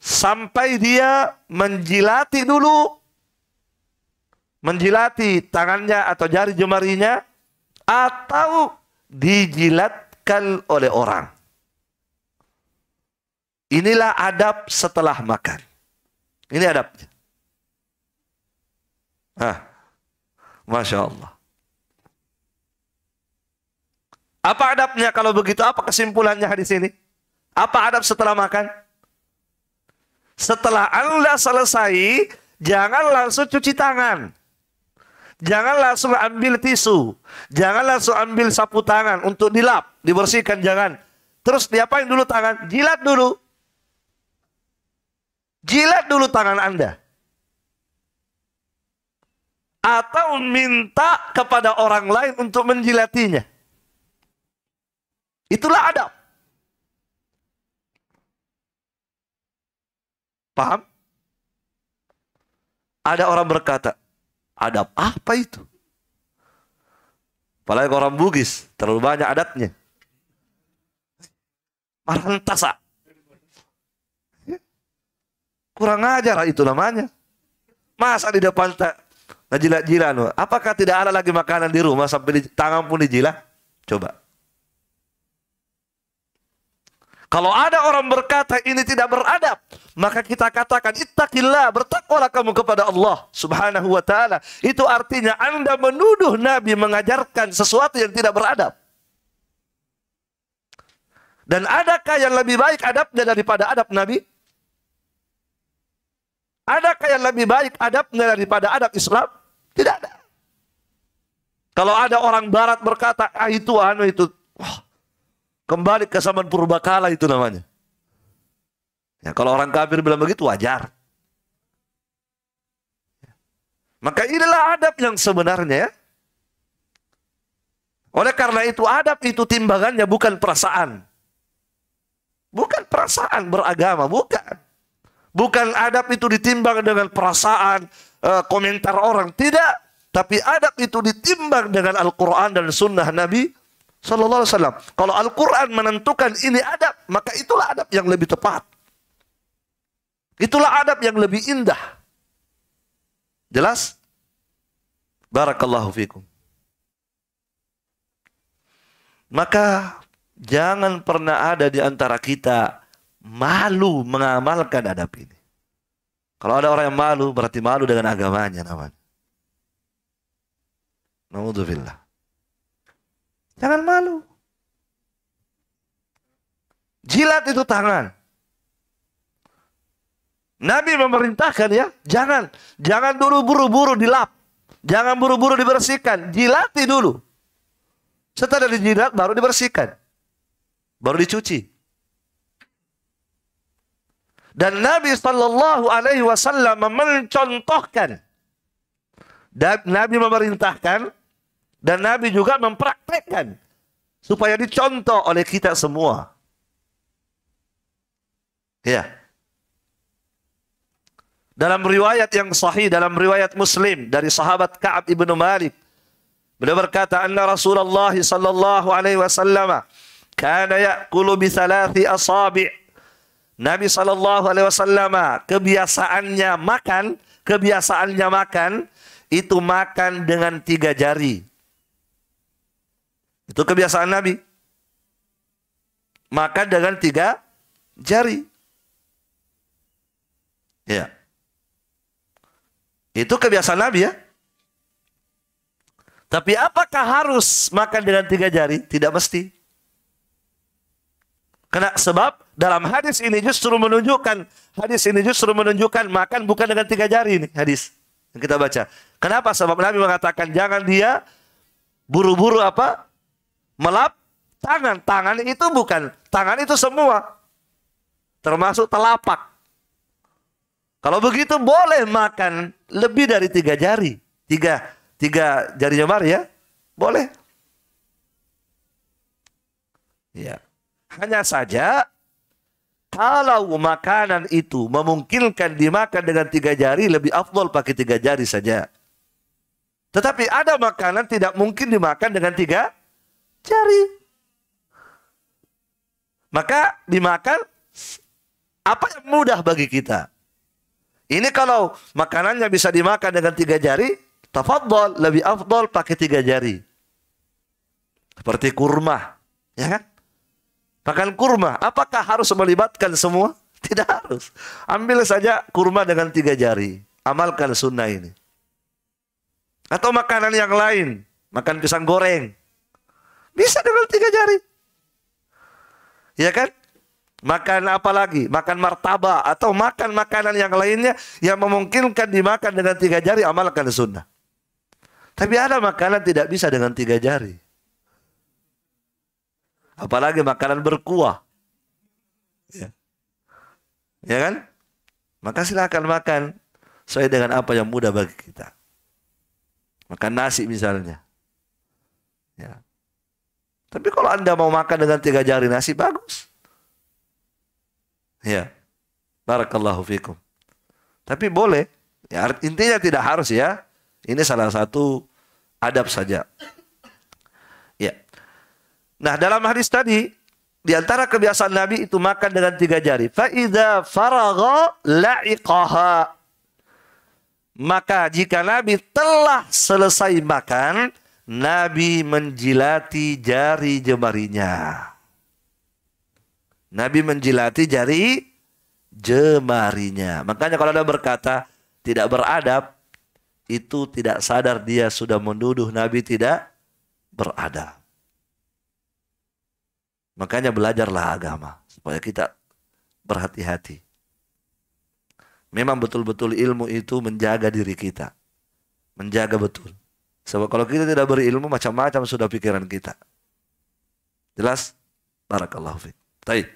sampai dia menjilati dulu menjilati tangannya atau jari jemarinya atau dijilatkan oleh orang. Inilah adab setelah makan. Ini adabnya. Hah. Masya Allah. Apa adabnya kalau begitu? Apa kesimpulannya hadis ini? Apa adab setelah makan? Setelah Anda selesai, jangan langsung cuci tangan. Jangan langsung ambil tisu. Jangan langsung ambil sapu tangan untuk dilap, dibersihkan jangan. Terus diapain dulu tangan? Jilat dulu. Jilat dulu tangan Anda. Atau minta kepada orang lain untuk menjilatinya. Itulah adab. Paham? Ada orang berkata, adab apa itu? Apalagi orang Bugis, terlalu banyak adatnya. Marantasa. Kurang ajar itu namanya. Masa di depan tak jilat-jilat. Apakah tidak ada lagi makanan di rumah sampai di, tangan pun dijilat? Coba. Kalau ada orang berkata ini tidak beradab, maka kita katakan ittaqillah, bertakwalah kamu kepada Allah Subhanahu wa taala. Itu artinya Anda menuduh Nabi mengajarkan sesuatu yang tidak beradab. Dan adakah yang lebih baik adabnya daripada adab Nabi? Adakah yang lebih baik adabnya daripada adab Islam? Tidak ada. Kalau ada orang barat berkata, ah itu anu itu, wah, Kembali ke zaman purbakala itu namanya. Ya, kalau orang kafir bilang begitu wajar. Maka inilah adab yang sebenarnya. Ya. Oleh karena itu adab itu timbangannya bukan perasaan. Bukan perasaan beragama, bukan. Bukan adab itu ditimbang dengan perasaan, eh, komentar orang. Tidak. Tapi adab itu ditimbang dengan Al-Quran dan sunnah Nabi Sallallahu Alaihi Wasallam. Kalau Al-Quran menentukan ini adab, maka itulah adab yang lebih tepat. Itulah adab yang lebih indah. Jelas? Barakallahu fikum. Maka jangan pernah ada di antara kita malu mengamalkan adab ini. Kalau ada orang yang malu, berarti malu dengan agamanya namanya. Naudzubillah. Jangan malu. Jilat itu tangan. Nabi memerintahkan ya, jangan jangan dulu buru-buru dilap. Jangan buru-buru dibersihkan, jilati dulu. Setelah dijilat baru dibersihkan. Baru dicuci. Dan Nabi Shallallahu Alaihi Wasallam mencontohkan dan Nabi memerintahkan dan Nabi juga mempraktekkan supaya dicontoh oleh kita semua. Ya. Dalam riwayat yang sahih, dalam riwayat Muslim dari sahabat Ka'ab ibnu Malik, beliau berkata, "Anna Rasulullah sallallahu alaihi wasallam kana ya'kulu bi thalathi asabi'." Nabi sallallahu alaihi wasallam kebiasaannya makan, kebiasaannya makan itu makan dengan tiga jari. Itu kebiasaan Nabi. Makan dengan tiga jari. Ya. Itu kebiasaan Nabi ya. Tapi apakah harus makan dengan tiga jari? Tidak mesti. Karena sebab dalam hadis ini justru menunjukkan hadis ini justru menunjukkan makan bukan dengan tiga jari ini hadis yang kita baca. Kenapa? Sebab Nabi mengatakan jangan dia buru-buru apa melap tangan. Tangan itu bukan, tangan itu semua. Termasuk telapak. Kalau begitu boleh makan lebih dari tiga jari. Tiga, tiga jarinya mari ya. Boleh. Ya. Hanya saja kalau makanan itu memungkinkan dimakan dengan tiga jari, lebih afdol pakai tiga jari saja. Tetapi ada makanan tidak mungkin dimakan dengan tiga Cari. Maka dimakan apa yang mudah bagi kita. Ini kalau makanannya bisa dimakan dengan tiga jari, tafadhol, lebih afdol pakai tiga jari. Seperti kurma, ya kan? Makan kurma, apakah harus melibatkan semua? Tidak harus. Ambil saja kurma dengan tiga jari. Amalkan sunnah ini. Atau makanan yang lain, makan pisang goreng. Bisa dengan tiga jari. Ya kan? Makan apa lagi? Makan martabak atau makan makanan yang lainnya yang memungkinkan dimakan dengan tiga jari amalkan sunnah. Tapi ada makanan tidak bisa dengan tiga jari. Apalagi makanan berkuah. Ya, ya kan? Maka silahkan makan sesuai dengan apa yang mudah bagi kita. Makan nasi misalnya. Ya. Tapi kalau Anda mau makan dengan tiga jari nasi, bagus. Ya. Barakallahu fikum. Tapi boleh. Ya, intinya tidak harus ya. Ini salah satu adab saja. Ya. Nah, dalam hadis tadi di antara kebiasaan Nabi itu makan dengan tiga jari. Faida faragha la'iqaha. Maka jika Nabi telah selesai makan, Nabi menjilati jari jemarinya. Nabi menjilati jari jemarinya. Makanya kalau ada berkata tidak beradab, itu tidak sadar dia sudah menduduh Nabi tidak beradab. Makanya belajarlah agama supaya kita berhati-hati. Memang betul-betul ilmu itu menjaga diri kita. Menjaga betul. Sebab kalau kita tidak berilmu macam-macam sudah pikiran kita. Jelas? Barakallahu fiik. Baik.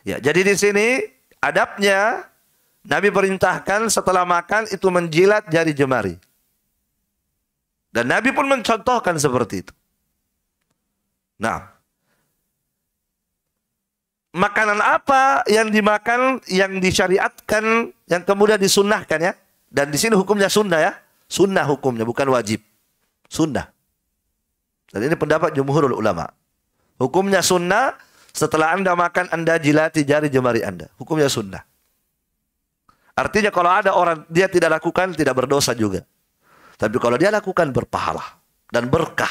Ya, jadi di sini adabnya Nabi perintahkan setelah makan itu menjilat jari jemari. Dan Nabi pun mencontohkan seperti itu. Nah, makanan apa yang dimakan, yang disyariatkan, yang kemudian disunahkan ya? Dan di sini hukumnya sunnah ya. Sunnah hukumnya, bukan wajib. Sunnah. Dan ini pendapat jumhurul ulama. Hukumnya sunnah, setelah anda makan, anda jilati jari jemari anda. Hukumnya sunnah. Artinya kalau ada orang, dia tidak lakukan, tidak berdosa juga. Tapi kalau dia lakukan, berpahala. Dan berkah.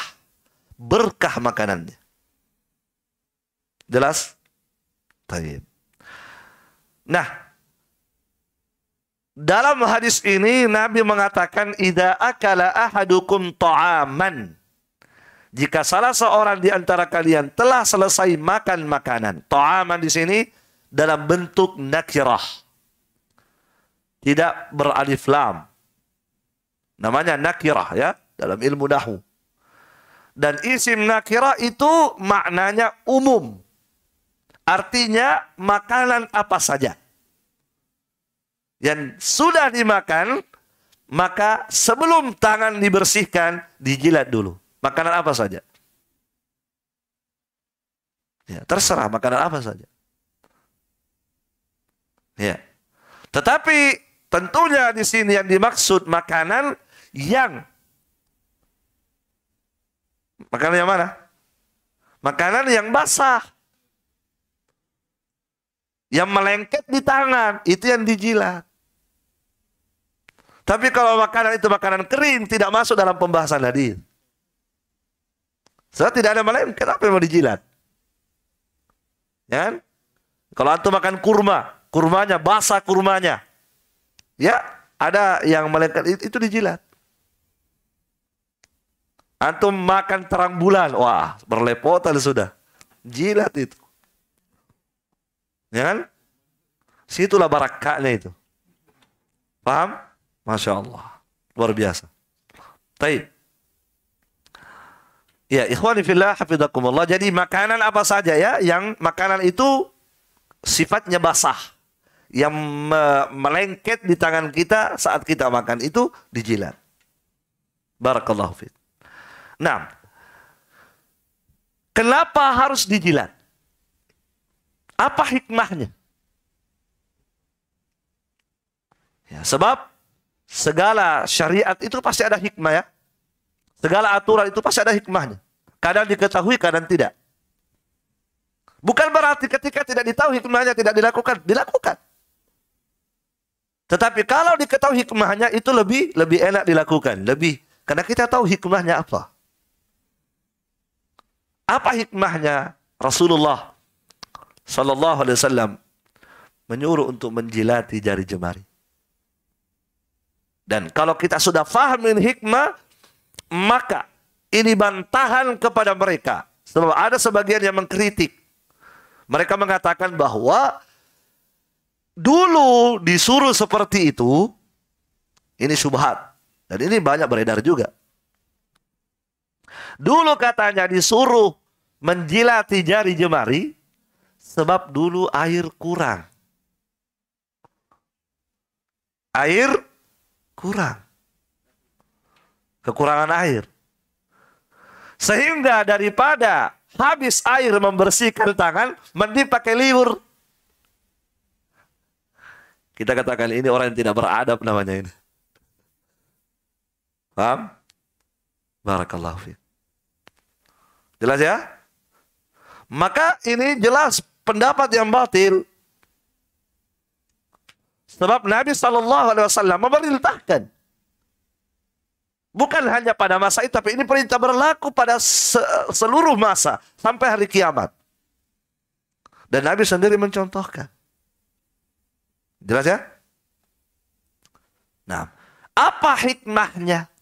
Berkah makanannya. Jelas? Taib. Nah, dalam hadis ini Nabi mengatakan ida akala ahadukum ta'aman. Jika salah seorang di antara kalian telah selesai makan makanan. Ta'aman di sini dalam bentuk nakirah. Tidak beralif lam. Namanya nakirah ya dalam ilmu nahu. Dan isim nakirah itu maknanya umum. Artinya makanan apa saja yang sudah dimakan, maka sebelum tangan dibersihkan, dijilat dulu. Makanan apa saja. Ya, terserah makanan apa saja. Ya. Tetapi tentunya di sini yang dimaksud makanan yang makanan yang mana? Makanan yang basah. Yang melengket di tangan, itu yang dijilat. Tapi kalau makanan itu makanan kering, tidak masuk dalam pembahasan hadis. Saya tidak ada melengket, apa yang mau dijilat? Ya? Kan? Kalau antum makan kurma, kurmanya basah kurmanya. Ya, ada yang melengket itu dijilat. Antum makan terang bulan, wah berlepotan sudah. Jilat itu. Ya kan? Situlah barakahnya itu. Paham? Masya Allah. Luar biasa. Baik. Ya, ikhwani fillah hafizakumullah. Jadi makanan apa saja ya yang makanan itu sifatnya basah yang me melengket di tangan kita saat kita makan itu dijilat. Barakallahu fit. Nah, kenapa harus dijilat? Apa hikmahnya? Ya, sebab segala syariat itu pasti ada hikmah ya. Segala aturan itu pasti ada hikmahnya. Kadang diketahui, kadang tidak. Bukan berarti ketika tidak ditahu hikmahnya tidak dilakukan, dilakukan. Tetapi kalau diketahui hikmahnya itu lebih lebih enak dilakukan, lebih karena kita tahu hikmahnya apa. Apa hikmahnya Rasulullah Sallallahu Alaihi Wasallam menyuruh untuk menjilati jari jemari. Dan kalau kita sudah faham hikmah, maka ini bantahan kepada mereka. Sebab ada sebagian yang mengkritik. Mereka mengatakan bahwa dulu disuruh seperti itu, ini subhat. Dan ini banyak beredar juga. Dulu katanya disuruh menjilati jari jemari, sebab dulu air kurang. Air kurang. Kekurangan air. Sehingga daripada habis air membersihkan tangan, mending pakai liur. Kita katakan ini orang yang tidak beradab namanya ini. Paham? Barakallahu fiqh. Jelas ya? Maka ini jelas pendapat yang batil. Sebab Nabi Shallallahu Alaihi Wasallam memerintahkan. Bukan hanya pada masa itu, tapi ini perintah berlaku pada seluruh masa sampai hari kiamat. Dan Nabi sendiri mencontohkan. Jelas ya? Nah, apa hikmahnya?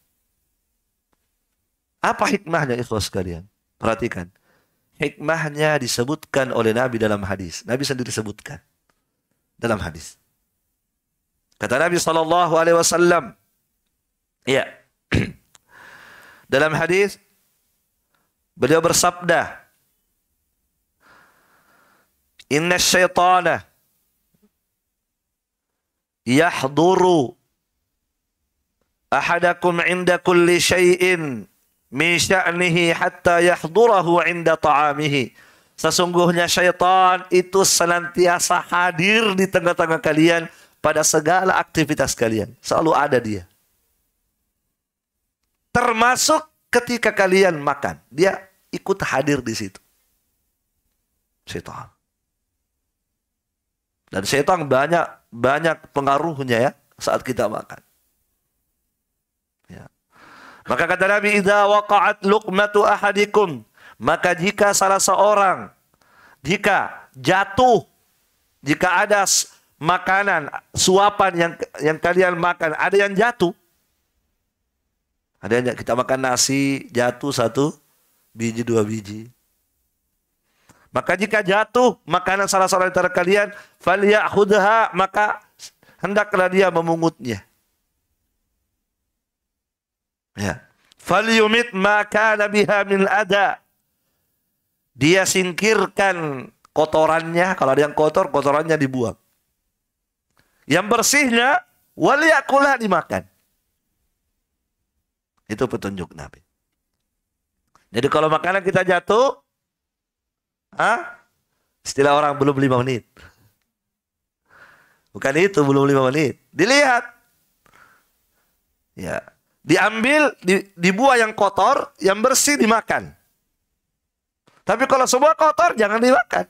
Apa hikmahnya ikhlas sekalian? Perhatikan. Hikmahnya disebutkan oleh Nabi dalam hadis. Nabi sendiri sebutkan dalam hadis. Kata Nabi Shallallahu Alaihi Wasallam, ya, dalam hadis beliau bersabda, Inna syaitana yahduru ahadakum inda kulli syai'in min sya'nihi hatta yahdurahu 'inda ta'amihi. Sesungguhnya syaitan itu senantiasa hadir di tengah-tengah kalian pada segala aktivitas kalian. Selalu ada dia. Termasuk ketika kalian makan, dia ikut hadir di situ. Syaitan. Dan syaitan banyak banyak pengaruhnya ya saat kita makan. Maka kata Nabi, "Idza waqa'at luqmatu ahadikum" Maka jika salah seorang jika jatuh jika ada makanan suapan yang yang kalian makan ada yang jatuh ada yang kita makan nasi jatuh satu biji dua biji maka jika jatuh makanan salah seorang antara kalian maka hendaklah dia memungutnya Ya. Falyumit maka Nabi min ada. Dia singkirkan kotorannya. Kalau ada yang kotor, kotorannya dibuang. Yang bersihnya, waliakula dimakan. Itu petunjuk Nabi. Jadi kalau makanan kita jatuh, ah, istilah orang belum lima menit. Bukan itu belum lima menit. Dilihat. Ya, Diambil di, buah yang kotor, yang bersih dimakan. Tapi kalau semua kotor jangan dimakan.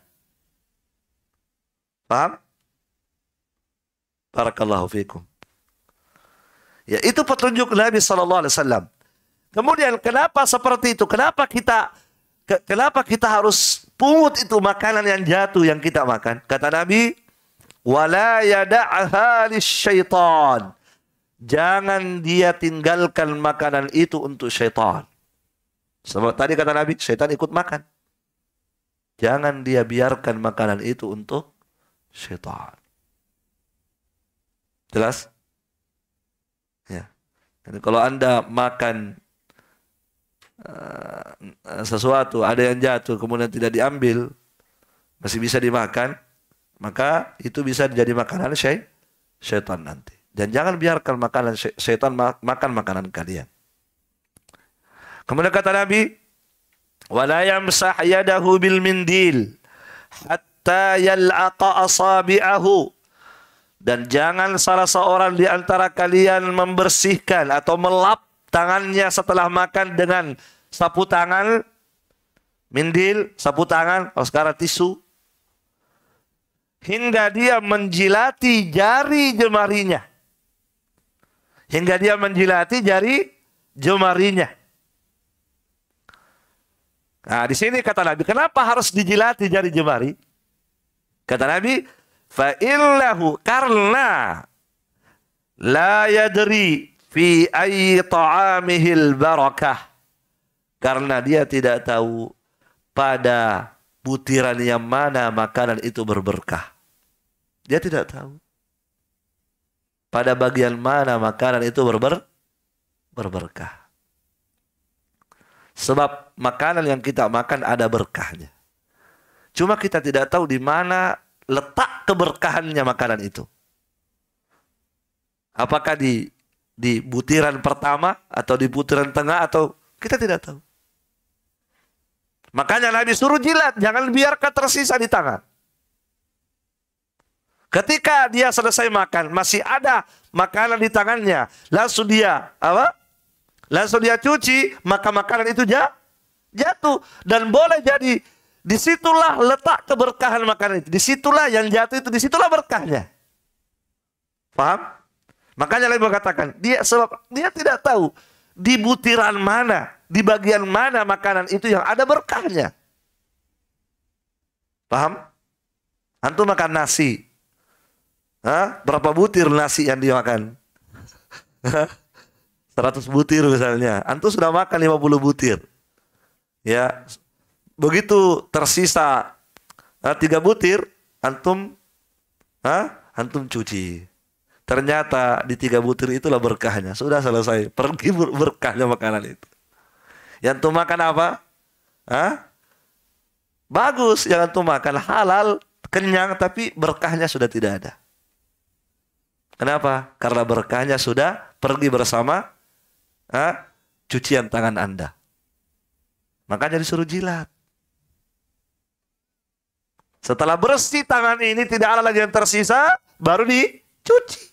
Paham? Barakallahu fikum. Ya, itu petunjuk Nabi saw. Kemudian kenapa seperti itu? Kenapa kita ke, kenapa kita harus pungut itu makanan yang jatuh yang kita makan? Kata Nabi, "Wala yada'ha lisyaitan." Jangan dia tinggalkan makanan itu untuk syaitan. Sebab tadi kata Nabi, syaitan ikut makan. Jangan dia biarkan makanan itu untuk syaitan. Jelas? Ya. Jadi kalau Anda makan eh, sesuatu, ada yang jatuh kemudian tidak diambil, masih bisa dimakan, maka itu bisa jadi makanan syaitan nanti. Dan jangan biarkan makanan setan makan makanan kalian. Kemudian kata Nabi, وَلَا يَمْسَحْ bil mindil hatta yal'aqa asabi'ahu Dan jangan salah seorang di antara kalian membersihkan atau melap tangannya setelah makan dengan sapu tangan, mindil, sapu tangan, atau sekarang tisu, hingga dia menjilati jari jemarinya hingga dia menjilati jari jemarinya. Nah, di sini kata Nabi, kenapa harus dijilati jari jemari? Kata Nabi, fa'illahu karena la yadri fi ayyi ta'amihil barakah. Karena dia tidak tahu pada butiran yang mana makanan itu berberkah. Dia tidak tahu pada bagian mana makanan itu berber berberkah. Sebab makanan yang kita makan ada berkahnya. Cuma kita tidak tahu di mana letak keberkahannya makanan itu. Apakah di di butiran pertama atau di butiran tengah atau kita tidak tahu. Makanya Nabi suruh jilat, jangan biarkan tersisa di tangan. Ketika dia selesai makan, masih ada makanan di tangannya. Langsung dia, apa? Langsung dia cuci, maka makanan itu jatuh. Dan boleh jadi, disitulah letak keberkahan makanan itu. Disitulah yang jatuh itu, disitulah berkahnya. Paham? Makanya lain mengatakan, dia sebab dia tidak tahu di butiran mana, di bagian mana makanan itu yang ada berkahnya. Paham? Antum makan nasi, Hah? Berapa butir nasi yang dimakan? 100 butir misalnya. Antum sudah makan 50 butir. Ya. Begitu tersisa tiga butir, antum Hah? antum cuci. Ternyata di tiga butir itulah berkahnya. Sudah selesai. Pergi berkahnya makanan itu. Yang antum makan apa? Hah? Bagus yang antum makan halal, kenyang tapi berkahnya sudah tidak ada. Kenapa? Karena berkahnya sudah pergi bersama ha? cucian tangan Anda. Makanya disuruh jilat. Setelah bersih tangan ini tidak ada lagi yang tersisa, baru dicuci.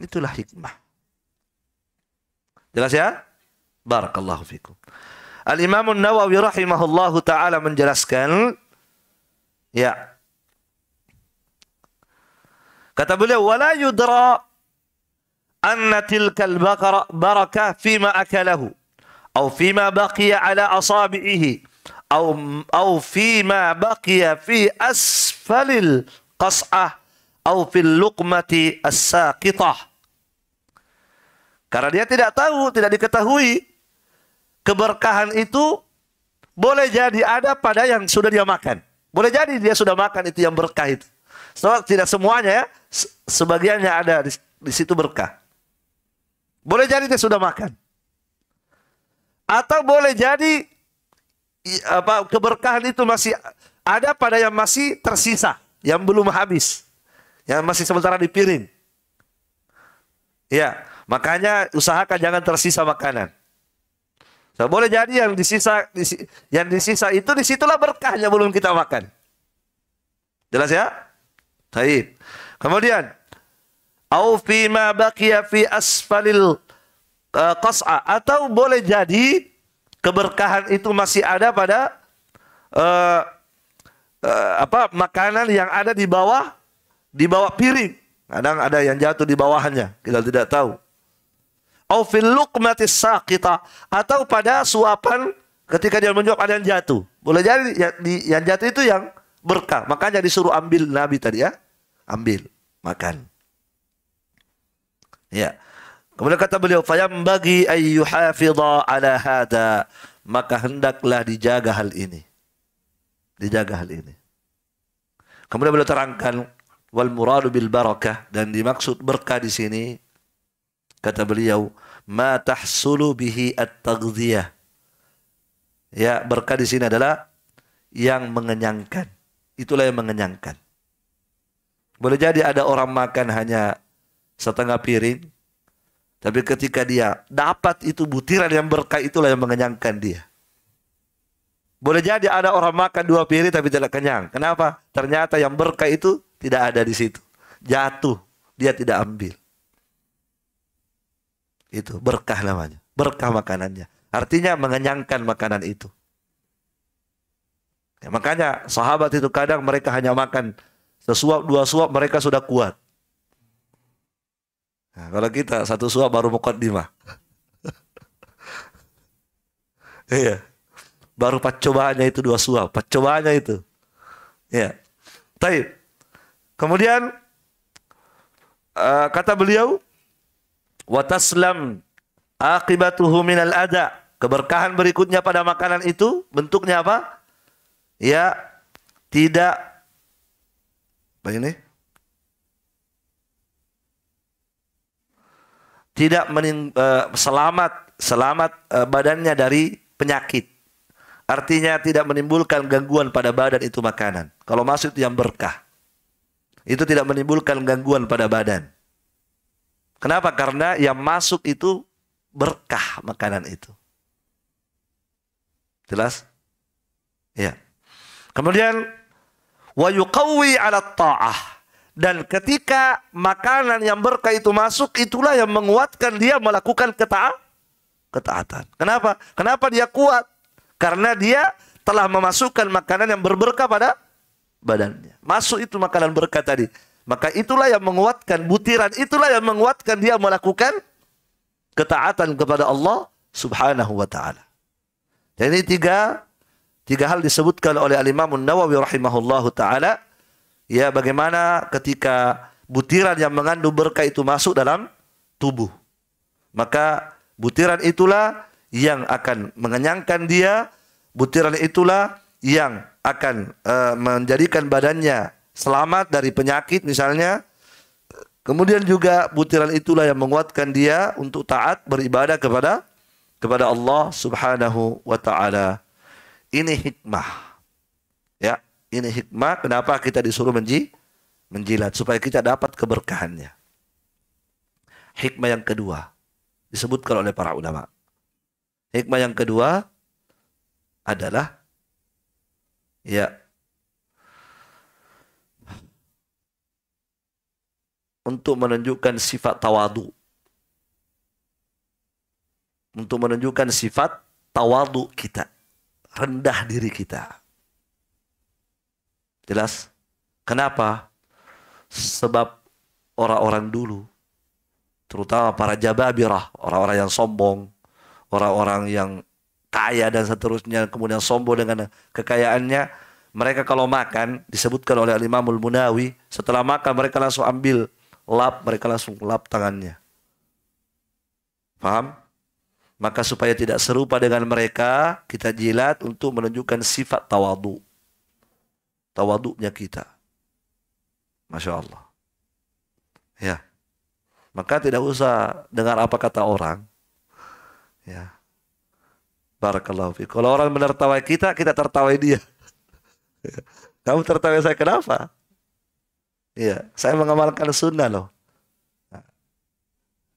Itulah hikmah. Jelas ya? Barakallahu fikum. Al-Imam Nawawi rahimahullahu taala menjelaskan ya Kata beliau, "Wala yudra anna tilkal baqara barakah fima akalahu aw fima baqiya ala asabihi aw aw fima baqiya fi asfalil qas'ah aw fil luqmati as-saqitah." Karena dia tidak tahu, tidak diketahui keberkahan itu boleh jadi ada pada yang sudah dia makan. Boleh jadi dia sudah makan itu yang berkah itu. So tidak semuanya ya. Sebagiannya ada di, di situ berkah. Boleh jadi dia sudah makan. Atau boleh jadi apa keberkahan itu masih ada pada yang masih tersisa, yang belum habis. Yang masih sementara dipiring. piring. Ya, makanya usahakan jangan tersisa makanan. So, boleh jadi yang disisa yang disisa itu disitulah berkahnya belum kita makan. Jelas ya? Taib. Kemudian au fi ma baqiya fi asfalil eh, qas'a atau boleh jadi keberkahan itu masih ada pada uh, uh, apa makanan yang ada di bawah di bawah piring. Kadang ada yang jatuh di bawahnya kita tidak tahu. Au fil luqmatis saqita atau pada suapan ketika dia menjawab ada yang jatuh. Boleh jadi yang, yang jatuh itu yang berkah. Makanya disuruh ambil Nabi tadi ya ambil, makan. Ya. Kemudian kata beliau, "Fayam bagi ayyuhafidha ala hada." Maka hendaklah dijaga hal ini. Dijaga hal ini. Kemudian beliau terangkan wal muradu bil barakah dan dimaksud berkah di sini kata beliau ma tahsulu bihi at-taghdhiyah. Ya, berkah di sini adalah yang mengenyangkan. Itulah yang mengenyangkan. Boleh jadi ada orang makan hanya setengah piring, tapi ketika dia dapat itu butiran yang berkah itulah yang mengenyangkan dia. Boleh jadi ada orang makan dua piring tapi tidak kenyang. Kenapa? Ternyata yang berkah itu tidak ada di situ. Jatuh, dia tidak ambil. Itu berkah namanya. Berkah makanannya. Artinya mengenyangkan makanan itu. Ya, makanya sahabat itu kadang mereka hanya makan Sesuap dua suap mereka sudah kuat. Nah, kalau kita satu suap baru lima. iya. Baru percobaannya itu dua suap, percobaannya itu. Iya. tapi Kemudian uh, kata beliau wataslam akibatuhu minal ada. Keberkahan berikutnya pada makanan itu bentuknya apa? Ya, tidak Begini. Tidak mening, uh, eh, selamat selamat uh, badannya dari penyakit. Artinya tidak menimbulkan gangguan pada badan itu makanan. Kalau masuk itu yang berkah. Itu tidak menimbulkan gangguan pada badan. Kenapa? Karena yang masuk itu berkah makanan itu. Jelas? Ya. Kemudian wa yuqawi 'ala ta'ah. Dan ketika makanan yang berkah itu masuk, itulah yang menguatkan dia melakukan ketaat ketaatan. Kenapa? Kenapa dia kuat? Karena dia telah memasukkan makanan yang berberkah pada badannya. Masuk itu makanan berkah tadi. Maka itulah yang menguatkan butiran, itulah yang menguatkan dia melakukan ketaatan kepada Allah Subhanahu wa taala. Jadi tiga Tiga hal disebutkan oleh Al-Imam Nawawi rahimahullahu taala ya bagaimana ketika butiran yang mengandung berkah itu masuk dalam tubuh. Maka butiran itulah yang akan mengenyangkan dia, butiran itulah yang akan e, menjadikan badannya selamat dari penyakit misalnya. Kemudian juga butiran itulah yang menguatkan dia untuk taat beribadah kepada kepada Allah Subhanahu wa taala. Ini hikmah. Ya, ini hikmah kenapa kita disuruh menji menjilat supaya kita dapat keberkahannya. Hikmah yang kedua disebutkan oleh para ulama. Hikmah yang kedua adalah ya untuk menunjukkan sifat tawadu. Untuk menunjukkan sifat tawadu kita rendah diri kita. Jelas? Kenapa? Sebab orang-orang dulu, terutama para jababirah, orang-orang yang sombong, orang-orang yang kaya dan seterusnya, kemudian sombong dengan kekayaannya, mereka kalau makan, disebutkan oleh Imamul Munawi, setelah makan mereka langsung ambil lap, mereka langsung lap tangannya. Paham? Maka supaya tidak serupa dengan mereka, kita jilat untuk menunjukkan sifat tawadu. tawadunya kita. Masya Allah. Ya. Maka tidak usah dengar apa kata orang. Ya. Barakallahu fi Kalau orang menertawai kita, kita tertawai dia. Kamu tertawai saya kenapa? Ya, saya mengamalkan sunnah loh. Nah,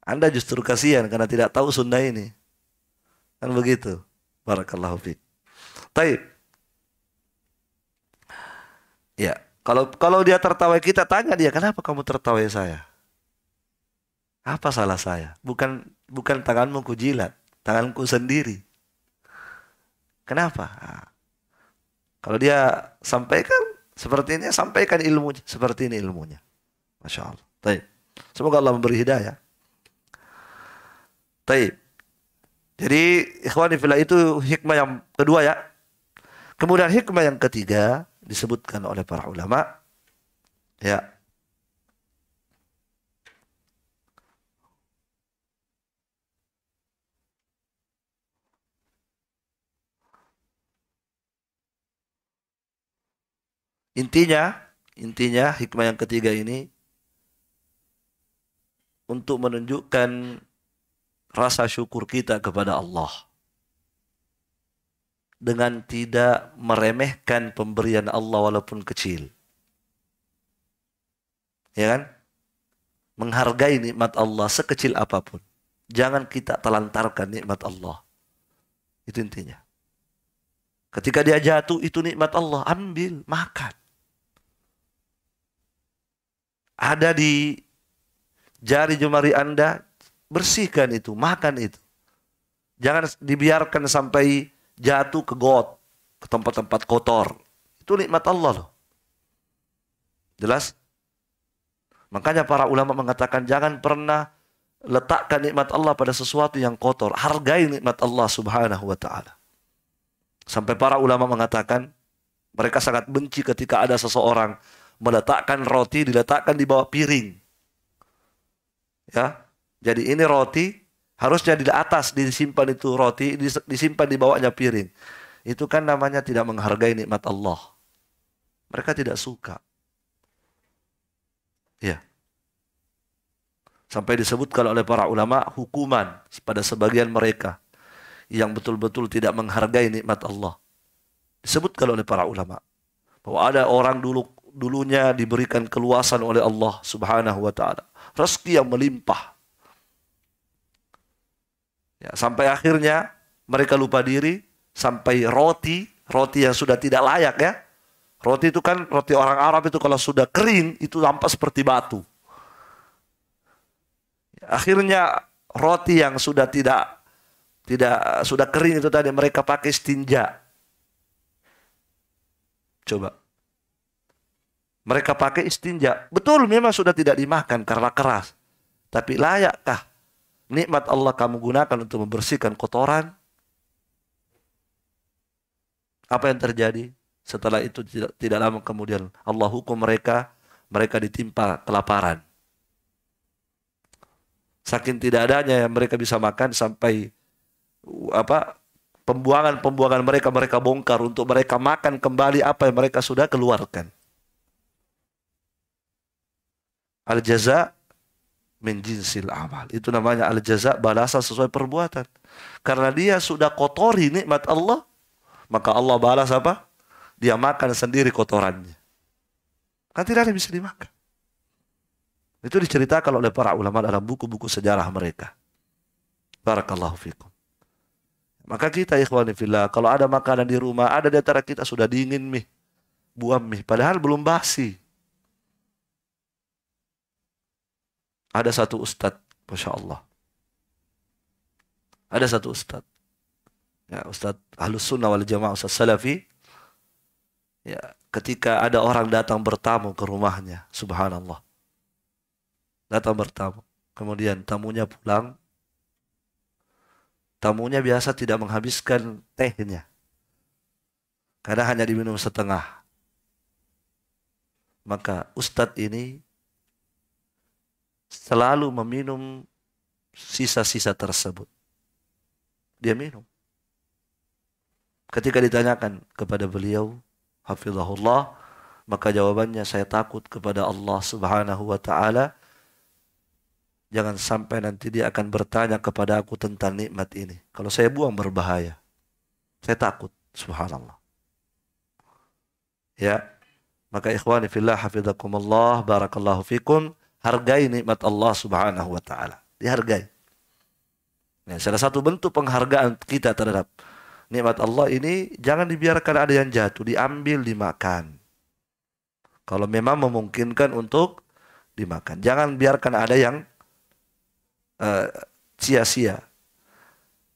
Anda justru kasihan karena tidak tahu sunnah ini. Kan begitu. Barakallahu fiik. Taib. Ya, kalau kalau dia tertawa kita tanya dia, "Kenapa kamu tertawa ya saya?" Apa salah saya? Bukan bukan tanganmu kujilat, tanganku sendiri. Kenapa? kalau dia sampaikan seperti ini, sampaikan ilmu seperti ini ilmunya. Masya Allah. Taib. Semoga Allah memberi hidayah. Taib. Jadi ikhwan fillah itu hikmah yang kedua ya. Kemudian hikmah yang ketiga disebutkan oleh para ulama ya. Intinya, intinya hikmah yang ketiga ini untuk menunjukkan rasa syukur kita kepada Allah dengan tidak meremehkan pemberian Allah walaupun kecil. Ya kan? Menghargai nikmat Allah sekecil apapun. Jangan kita telantarkan nikmat Allah. Itu intinya. Ketika dia jatuh itu nikmat Allah, ambil, makan. Ada di jari jemari Anda bersihkan itu, makan itu. Jangan dibiarkan sampai jatuh ke got, ke tempat-tempat kotor. Itu nikmat Allah loh. Jelas? Makanya para ulama mengatakan jangan pernah letakkan nikmat Allah pada sesuatu yang kotor. Hargai nikmat Allah Subhanahu wa taala. Sampai para ulama mengatakan mereka sangat benci ketika ada seseorang meletakkan roti diletakkan di bawah piring. Ya, jadi ini roti harusnya di atas disimpan itu roti, disimpan di bawahnya piring. Itu kan namanya tidak menghargai nikmat Allah. Mereka tidak suka. Ya. Sampai kalau oleh para ulama hukuman pada sebagian mereka yang betul-betul tidak menghargai nikmat Allah. disebut kalau oleh para ulama bahwa ada orang dulu dulunya diberikan keluasan oleh Allah Subhanahu wa taala, rezeki yang melimpah. Ya, sampai akhirnya mereka lupa diri sampai roti, roti yang sudah tidak layak ya. Roti itu kan roti orang Arab itu kalau sudah kering itu tampak seperti batu. Akhirnya roti yang sudah tidak tidak sudah kering itu tadi mereka pakai stinja. Coba. Mereka pakai istinja. Betul memang sudah tidak dimakan karena keras. Tapi layakkah nikmat Allah kamu gunakan untuk membersihkan kotoran, apa yang terjadi? Setelah itu tidak, tidak lama kemudian Allah hukum mereka, mereka ditimpa kelaparan. Saking tidak adanya yang mereka bisa makan sampai apa pembuangan-pembuangan mereka mereka bongkar untuk mereka makan kembali apa yang mereka sudah keluarkan. Al jaza menjinsil amal. Itu namanya al-jaza, balasan sesuai perbuatan. Karena dia sudah kotori nikmat Allah, maka Allah balas apa? Dia makan sendiri kotorannya. Kan tidak ada yang bisa dimakan. Itu diceritakan oleh para ulama dalam buku-buku sejarah mereka. Barakallahu fikum. Maka kita ikhwani fillah, kalau ada makanan di rumah, ada di antara kita sudah dingin mih, buah mih, padahal belum basi. Ada satu ustad, Masya Allah. Ada satu ustad, Ya, ustad Ahlus Sunnah wal Jamaah, ustad Salafi. Ya, ketika ada orang datang bertamu ke rumahnya, subhanallah. Datang bertamu. Kemudian tamunya pulang. Tamunya biasa tidak menghabiskan tehnya. Karena hanya diminum setengah. Maka ustadz ini selalu meminum sisa-sisa tersebut. Dia minum. Ketika ditanyakan kepada beliau, hafizahullah, maka jawabannya saya takut kepada Allah Subhanahu wa taala. Jangan sampai nanti dia akan bertanya kepada aku tentang nikmat ini. Kalau saya buang berbahaya. Saya takut, subhanallah. Ya. Maka ikhwani fillah hafizakumullah barakallahu fikum hargai nikmat Allah Subhanahu wa taala. Dihargai. Ya, salah satu bentuk penghargaan kita terhadap nikmat Allah ini jangan dibiarkan ada yang jatuh, diambil, dimakan. Kalau memang memungkinkan untuk dimakan. Jangan biarkan ada yang sia eh, sia-sia.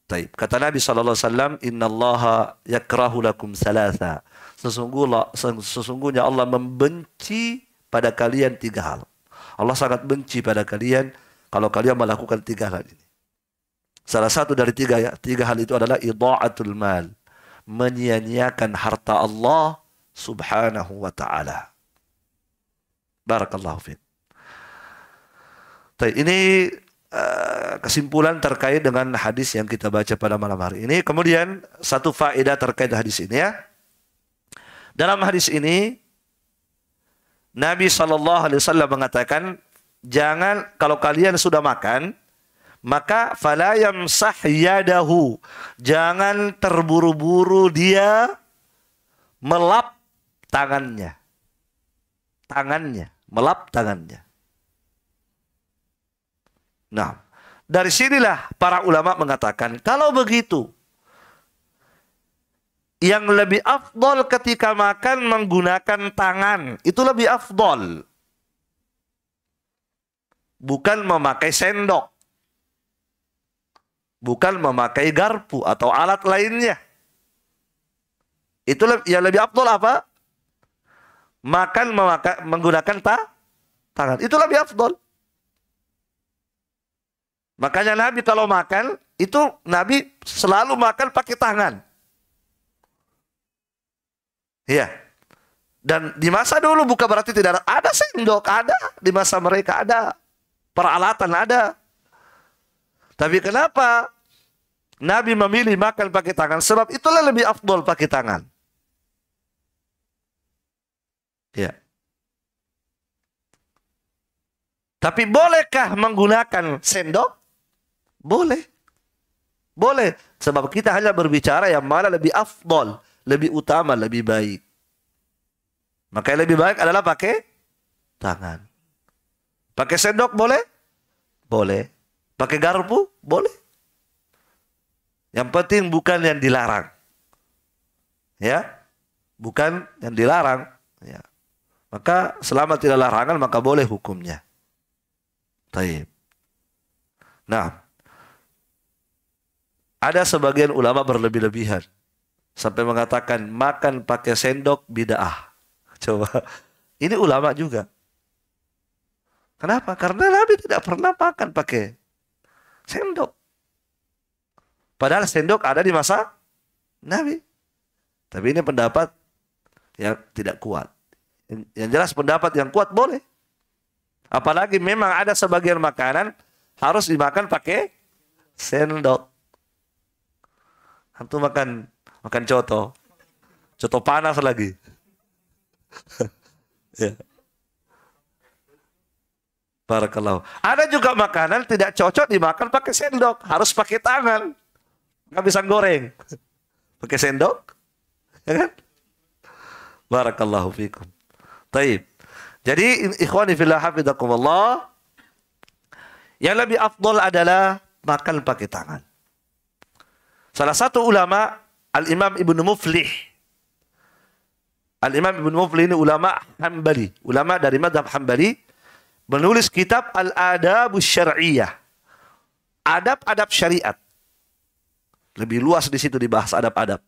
Taib. Kata Nabi sallallahu alaihi wasallam, "Innallaha yakrahu lakum salasa." sesungguhnya Allah membenci pada kalian tiga hal. Allah sangat benci pada kalian kalau kalian melakukan tiga hal ini. Salah satu dari tiga ya, tiga hal itu adalah idha'atul mal, menyia-nyiakan harta Allah Subhanahu wa taala. Barakallahu fiik. ini eh, kesimpulan terkait dengan hadis yang kita baca pada malam hari ini. Kemudian satu faedah terkait hadis ini ya. Dalam hadis ini Nabi Shallallahu Alaihi Wasallam mengatakan, jangan kalau kalian sudah makan, maka falayam sahyadahu, jangan terburu-buru dia melap tangannya, tangannya, melap tangannya. Nah, dari sinilah para ulama mengatakan, kalau begitu, yang lebih afdol ketika makan menggunakan tangan. Itu lebih afdol. Bukan memakai sendok. Bukan memakai garpu atau alat lainnya. Itu yang lebih afdol apa? Makan memakai, menggunakan ta tangan. Itu lebih afdol. Makanya Nabi kalau makan, itu Nabi selalu makan pakai tangan. Iya. Dan di masa dulu bukan berarti tidak ada. Ada sendok, ada. Di masa mereka ada. Peralatan ada. Tapi kenapa Nabi memilih makan pakai tangan? Sebab itulah lebih afdol pakai tangan. Ya. Tapi bolehkah menggunakan sendok? Boleh. Boleh. Sebab kita hanya berbicara yang mana lebih afdol lebih utama, lebih baik. Maka yang lebih baik adalah pakai tangan. Pakai sendok boleh? Boleh. Pakai garpu? Boleh. Yang penting bukan yang dilarang. Ya. Bukan yang dilarang. Ya. Maka selama tidak larangan maka boleh hukumnya. Taib. Nah, ada sebagian ulama berlebih-lebihan. Sampai mengatakan makan pakai sendok bid'ah. Coba. Ini ulama juga. Kenapa? Karena Nabi tidak pernah makan pakai sendok. Padahal sendok ada di masa Nabi. Tapi ini pendapat yang tidak kuat. Yang jelas pendapat yang kuat boleh. Apalagi memang ada sebagian makanan harus dimakan pakai sendok. Antum makan makan coto coto panas lagi ya Barakallahu. Ada juga makanan tidak cocok dimakan pakai sendok, harus pakai tangan. Nggak bisa goreng. Pakai sendok. Ya kan? Barakallahu fikum. Taib. Jadi ikhwani fillah Yang lebih afdol adalah makan pakai tangan. Salah satu ulama Al-Imam Ibnu Muflih. Al-Imam Ibnu Muflih ini ulama Hambali. Ulama dari madhab Hambali. Menulis kitab al Adab Syar'iyah. Adab-adab syariat. Lebih luas di situ dibahas adab-adab.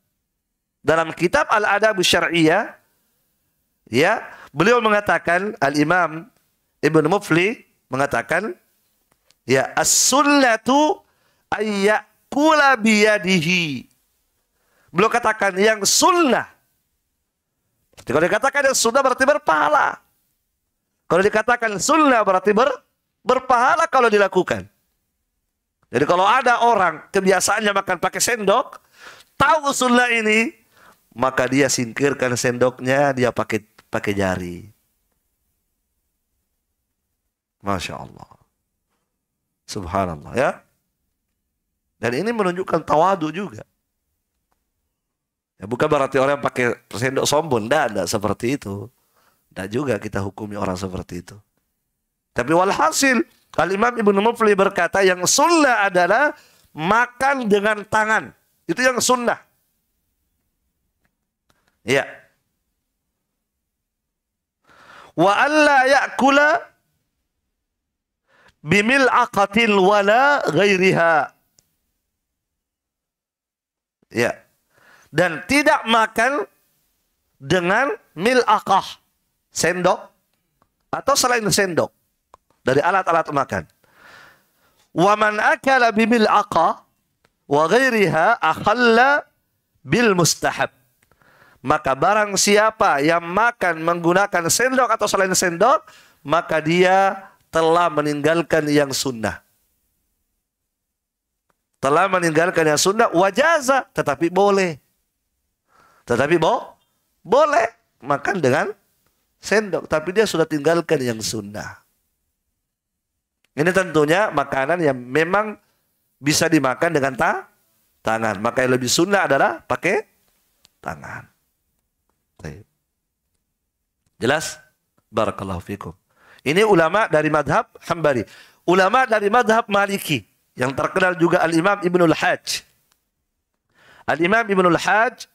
Dalam kitab al Adab Syar'iyah, ya, beliau mengatakan, Al-Imam Ibnu Muflih mengatakan, ya, as-sunnatu kula biyadihi Beliau katakan yang sunnah. Berarti kalau dikatakan yang sunnah berarti berpahala. Kalau dikatakan sunnah berarti ber, berpahala kalau dilakukan. Jadi kalau ada orang kebiasaannya makan pakai sendok, tahu sunnah ini, maka dia singkirkan sendoknya, dia pakai pakai jari. Masya Allah. Subhanallah ya. Dan ini menunjukkan tawadu juga. Ya, bukan berarti orang yang pakai sendok sombong, enggak, enggak seperti itu. Enggak juga kita hukumi orang seperti itu. Tapi walhasil, Al-Imam Ibn Mufli berkata yang sunnah adalah makan dengan tangan. Itu yang sunnah. Ya. Wa alla ya'kula bimil akatil wala ghairiha. Ya dan tidak makan dengan milakah sendok atau selain sendok dari alat-alat makan. Waman akala bimilaqah wa ghairiha akhalla bil mustahab. Maka barang siapa yang makan menggunakan sendok atau selain sendok, maka dia telah meninggalkan yang sunnah. Telah meninggalkan yang sunnah, wajaza, tetapi boleh. Tetapi bo, boleh makan dengan sendok, tapi dia sudah tinggalkan yang sunnah. Ini tentunya makanan yang memang bisa dimakan dengan ta tangan. Maka yang lebih sunnah adalah pakai tangan. Jelas? Barakallahu fikum. Ini ulama dari madhab hambari. Ulama dari madhab Maliki. Yang terkenal juga Al-Imam Ibnul Hajj. Al-Imam Ibnul Hajj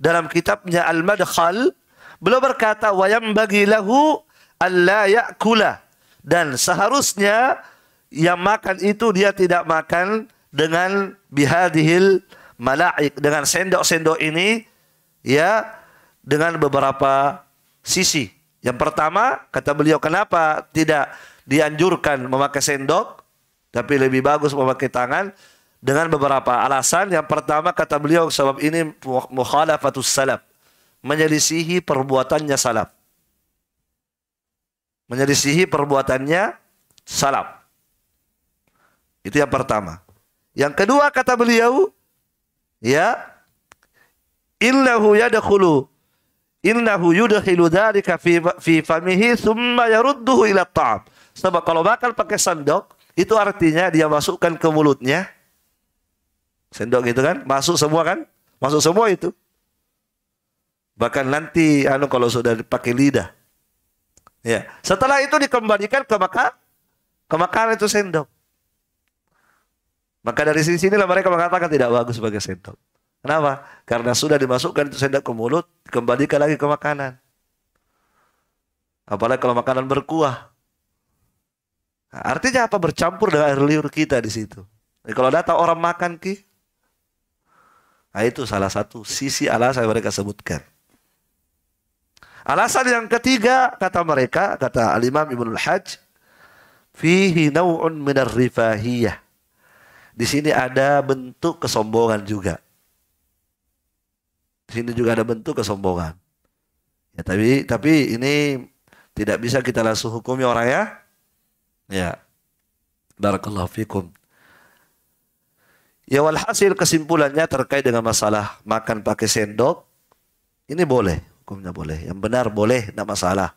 dalam kitabnya Al-Madkhal beliau berkata wayam bagi lahu alla yakula dan seharusnya yang makan itu dia tidak makan dengan bihadhil malaik dengan sendok-sendok ini ya dengan beberapa sisi. Yang pertama kata beliau kenapa tidak dianjurkan memakai sendok tapi lebih bagus memakai tangan dengan beberapa alasan. Yang pertama kata beliau sebab ini mukhalafatus salaf. Menyelisihi perbuatannya salaf. Menyelisihi perbuatannya salaf. Itu yang pertama. Yang kedua kata beliau ya innahu yadkhulu innahu yudkhilu dhalika fi fi famihi thumma yarudduhu ila ta'am. Sebab kalau makan pakai sendok itu artinya dia masukkan ke mulutnya sendok gitu kan masuk semua kan masuk semua itu bahkan nanti anu kalau sudah dipakai lidah ya setelah itu dikembalikan ke maka ke makanan itu sendok maka dari sini sinilah mereka mengatakan tidak bagus sebagai sendok kenapa karena sudah dimasukkan itu sendok ke mulut dikembalikan lagi ke makanan apalagi kalau makanan berkuah nah, artinya apa bercampur dengan air liur kita di situ Jadi kalau datang orang makan ki Nah, itu salah satu sisi alasan yang mereka sebutkan. Alasan yang ketiga kata mereka, kata Al-Imam Ibn Al-Hajj, fihi naw'un minar rifahiyah. Di sini ada bentuk kesombongan juga. Di sini juga ada bentuk kesombongan. Ya, tapi tapi ini tidak bisa kita langsung hukumi orang ya. Ya. Barakallahu fikum. Ya walhasil kesimpulannya terkait dengan masalah makan pakai sendok, ini boleh, hukumnya boleh. Yang benar boleh, tidak masalah.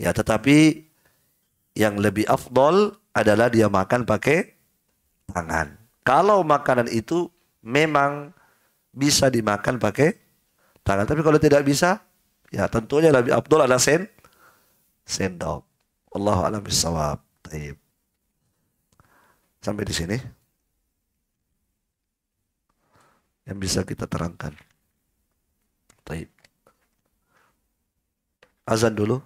Ya tetapi yang lebih afdol adalah dia makan pakai tangan. Kalau makanan itu memang bisa dimakan pakai tangan. Tapi kalau tidak bisa, ya tentunya lebih afdol adalah sen sendok. Allah alam bisawab. Sampai di sini yang bisa kita terangkan. Baik. Azan dulu,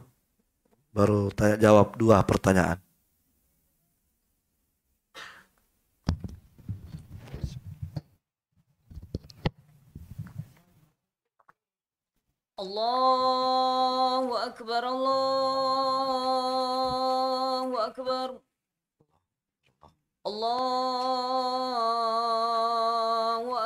baru tanya jawab dua pertanyaan. Allahu Akbar, Allahu Akbar. Allah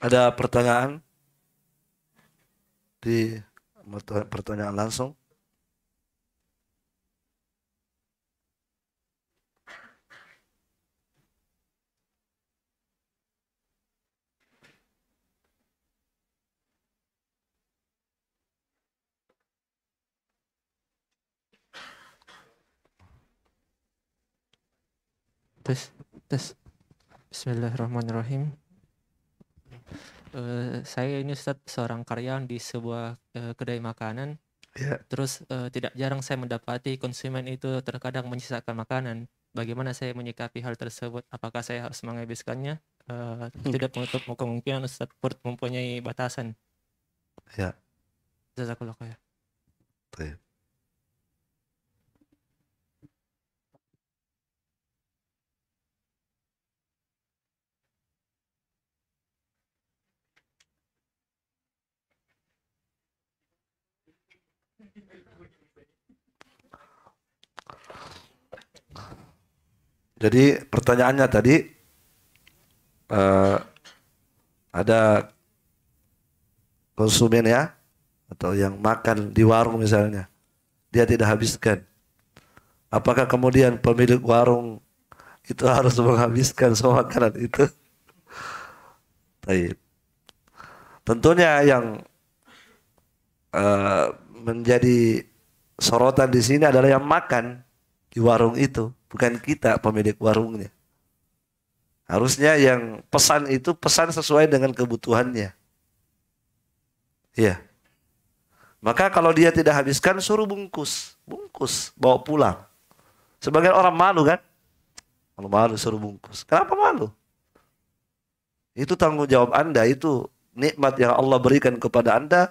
Ada pertanyaan? Di pertanyaan langsung? Tes, tes. Bismillahirrahmanirrahim uh, saya ini Ustaz seorang karyawan di sebuah uh, kedai makanan. Yeah. Terus uh, tidak jarang saya mendapati konsumen itu terkadang menyisakan makanan. Bagaimana saya menyikapi hal tersebut? Apakah saya harus menghabiskannya? Uh, Tidak menutup kemungkinan Ustaz Purt mempunyai batasan. Ya. Yeah. Jazakallah khair. Baik. Jadi pertanyaannya tadi uh, ada konsumen ya atau yang makan di warung misalnya dia tidak habiskan. Apakah kemudian pemilik warung itu harus menghabiskan semua makanan itu? Baik. Tentunya yang uh, menjadi sorotan di sini adalah yang makan di warung itu bukan kita pemilik warungnya. Harusnya yang pesan itu pesan sesuai dengan kebutuhannya. Iya. Maka kalau dia tidak habiskan suruh bungkus, bungkus, bawa pulang. Sebagian orang malu kan? Malu malu suruh bungkus. Kenapa malu? Itu tanggung jawab Anda, itu nikmat yang Allah berikan kepada Anda.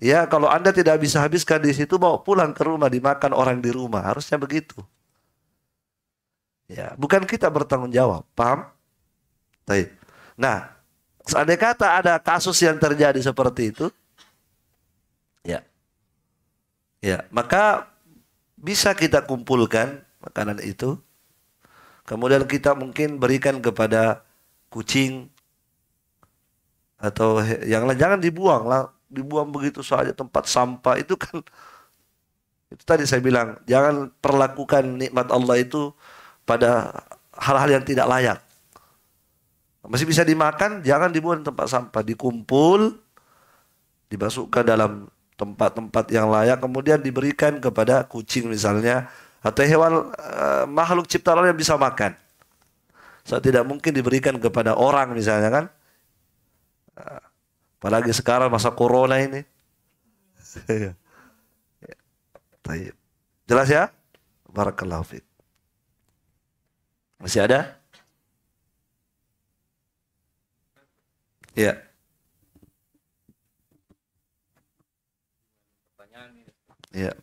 Ya, kalau Anda tidak bisa habiskan di situ bawa pulang ke rumah dimakan orang di rumah. Harusnya begitu. Ya, bukan kita bertanggung jawab, paham? Baik. Nah, seandainya kata ada kasus yang terjadi seperti itu, ya. Ya, maka bisa kita kumpulkan makanan itu. Kemudian kita mungkin berikan kepada kucing atau yang lain jangan dibuang lah, dibuang begitu saja tempat sampah itu kan itu tadi saya bilang jangan perlakukan nikmat Allah itu pada hal-hal yang tidak layak. Masih bisa dimakan, jangan dibuang di tempat sampah, dikumpul, dimasukkan dalam tempat-tempat yang layak, kemudian diberikan kepada kucing misalnya atau hewan eh, makhluk ciptaan yang bisa makan. So, tidak mungkin diberikan kepada orang misalnya kan. Eh, apalagi sekarang masa corona ini. Iya. Jelas ya? Barakallahu fiqh. Masih ada? Ya. Ya.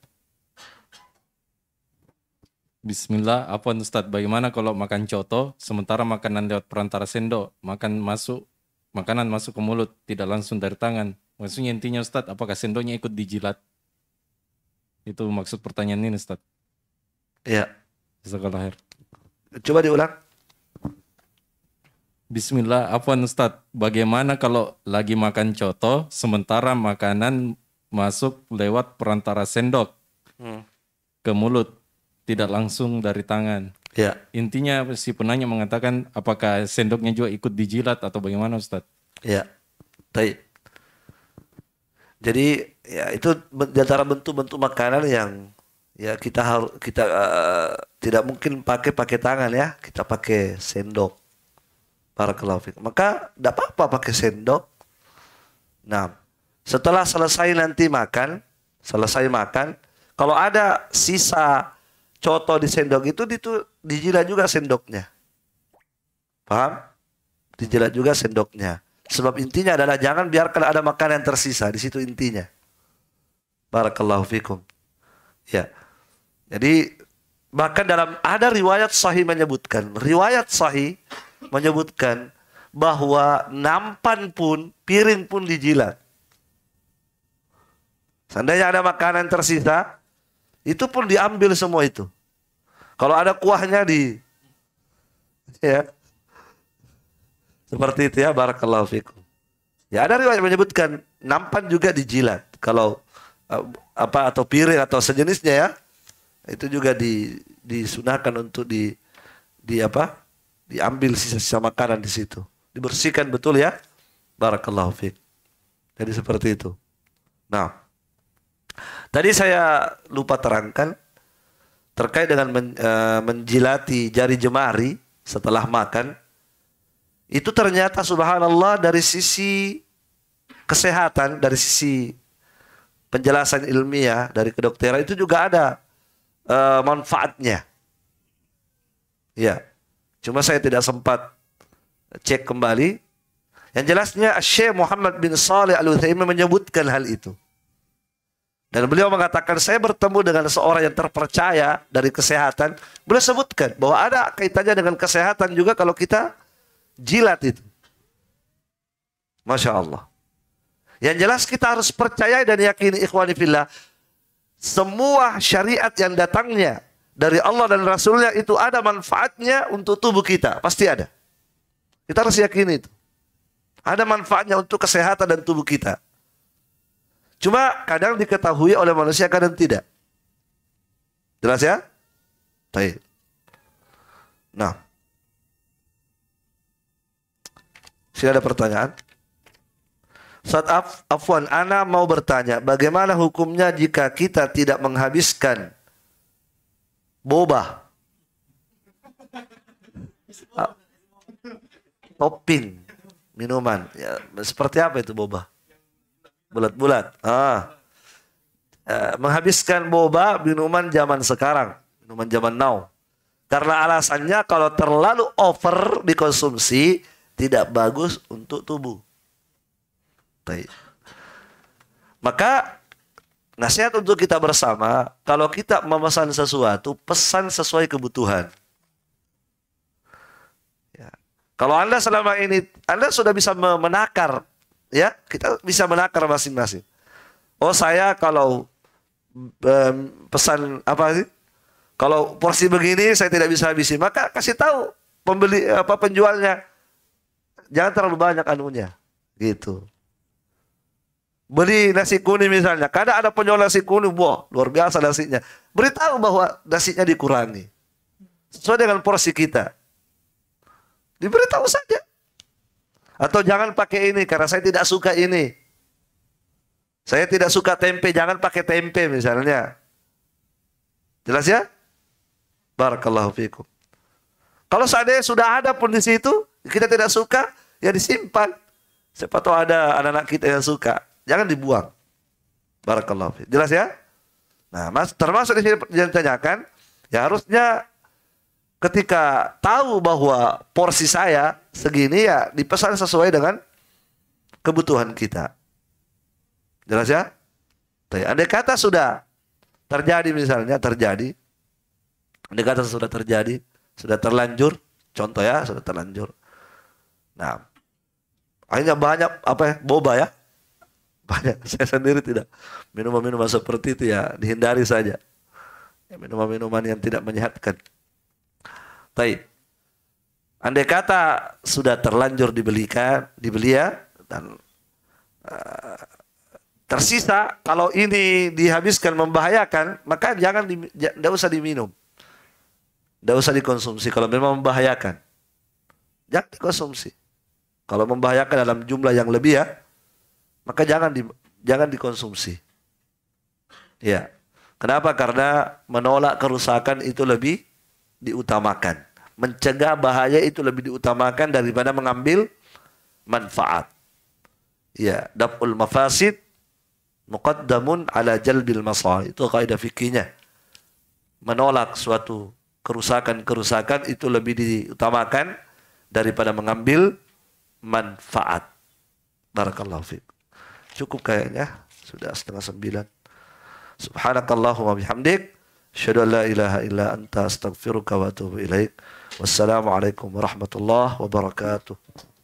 Bismillah, apa Ustaz? Bagaimana kalau makan coto sementara makanan lewat perantara sendok, makan masuk makanan masuk ke mulut tidak langsung dari tangan? Maksudnya intinya Ustaz, apakah sendoknya ikut dijilat? Itu maksud pertanyaan ini Ustaz. Ya. Jazakallah khair. Coba diulang. Bismillah, Afwan Ustaz, bagaimana kalau lagi makan coto sementara makanan masuk lewat perantara sendok hmm. ke mulut, tidak langsung dari tangan? Ya. Intinya si penanya mengatakan apakah sendoknya juga ikut dijilat atau bagaimana Ustaz? Ya, baik. Jadi ya itu antara bentuk-bentuk makanan yang ya kita harus kita uh, tidak mungkin pakai pakai tangan ya kita pakai sendok para kelafik maka tidak apa-apa pakai sendok nah setelah selesai nanti makan selesai makan kalau ada sisa coto di sendok itu itu dijilat juga sendoknya paham dijilat juga sendoknya sebab intinya adalah jangan biarkan ada makanan yang tersisa di situ intinya para fikum ya jadi bahkan dalam ada riwayat sahih menyebutkan, riwayat sahih menyebutkan bahwa nampan pun, piring pun dijilat. Seandainya ada makanan tersisa, itu pun diambil semua itu. Kalau ada kuahnya di ya. Seperti itu ya barakallahu fikum. Ya ada riwayat menyebutkan nampan juga dijilat kalau eh, apa atau piring atau sejenisnya ya itu juga di disunahkan untuk di di apa diambil sisa-sisa makanan di situ dibersihkan betul ya barakallahu fiq jadi seperti itu nah tadi saya lupa terangkan terkait dengan men, e, menjilati jari jemari setelah makan itu ternyata subhanallah dari sisi kesehatan dari sisi penjelasan ilmiah dari kedokteran itu juga ada uh, manfaatnya. Ya. Cuma saya tidak sempat cek kembali. Yang jelasnya Syekh Muhammad bin Saleh Al-Utsaimin menyebutkan hal itu. Dan beliau mengatakan saya bertemu dengan seorang yang terpercaya dari kesehatan. Beliau sebutkan bahwa ada kaitannya dengan kesehatan juga kalau kita jilat itu. Masya Allah. Yang jelas kita harus percaya dan yakini ikhwanifillah semua syariat yang datangnya dari Allah dan Rasulnya itu ada manfaatnya untuk tubuh kita. Pasti ada. Kita harus yakin itu. Ada manfaatnya untuk kesehatan dan tubuh kita. Cuma kadang diketahui oleh manusia, kadang tidak. Jelas ya? Baik. Nah. Sini ada pertanyaan? Saat af, afwan, Ana mau bertanya, bagaimana hukumnya jika kita tidak menghabiskan boba? Topping minuman. Ya, seperti apa itu boba? Bulat-bulat. Ah. Eh, menghabiskan boba minuman zaman sekarang, minuman zaman now. Karena alasannya kalau terlalu over dikonsumsi tidak bagus untuk tubuh. Baik. Maka nasihat untuk kita bersama, kalau kita memesan sesuatu, pesan sesuai kebutuhan. Ya. Kalau Anda selama ini, Anda sudah bisa menakar, ya, kita bisa menakar masing-masing. Oh, saya kalau um, pesan apa sih? Kalau porsi begini saya tidak bisa habisi, maka kasih tahu pembeli apa penjualnya. Jangan terlalu banyak anunya. Gitu. Beli nasi kuning misalnya. Kadang ada penjual nasi kuning, wah luar biasa nasinya. Beritahu bahwa nasinya dikurangi. Sesuai dengan porsi kita. Diberitahu saja. Atau jangan pakai ini karena saya tidak suka ini. Saya tidak suka tempe, jangan pakai tempe misalnya. Jelas ya? Barakallahu fikum. Kalau seandainya sudah ada pun di situ, kita tidak suka, ya disimpan. Siapa tahu ada anak-anak kita yang suka. Jangan dibuang. Barakallahu fiik. Jelas ya? Nah, mas, termasuk di sini ditanyakan, ya harusnya ketika tahu bahwa porsi saya segini ya dipesan sesuai dengan kebutuhan kita. Jelas ya? Andai kata sudah terjadi misalnya, terjadi. Andai kata sudah terjadi, sudah terlanjur. Contoh ya, sudah terlanjur. Nah, akhirnya banyak apa ya, boba ya banyak saya sendiri tidak minuman-minuman seperti itu ya dihindari saja ya, minuman-minuman yang tidak menyehatkan baik andai kata sudah terlanjur dibelikan dibeli ya dan uh, tersisa kalau ini dihabiskan membahayakan maka jangan tidak usah diminum tidak usah dikonsumsi kalau memang membahayakan jangan dikonsumsi kalau membahayakan dalam jumlah yang lebih ya maka jangan di, jangan dikonsumsi. Ya. Kenapa? Karena menolak kerusakan itu lebih diutamakan. Mencegah bahaya itu lebih diutamakan daripada mengambil manfaat. Ya, dapul mafasid damun ala jalbil masalih. Itu kaidah fikinya. Menolak suatu kerusakan-kerusakan itu lebih diutamakan daripada mengambil manfaat. Barakallahu fiqh. Cukup kayaknya. Sudah setengah sembilan. Subhanakallahumma bihamdik. Asyadu la ilaha illa anta astagfiruka wa atubu ilaik. Wassalamualaikum warahmatullahi wabarakatuh.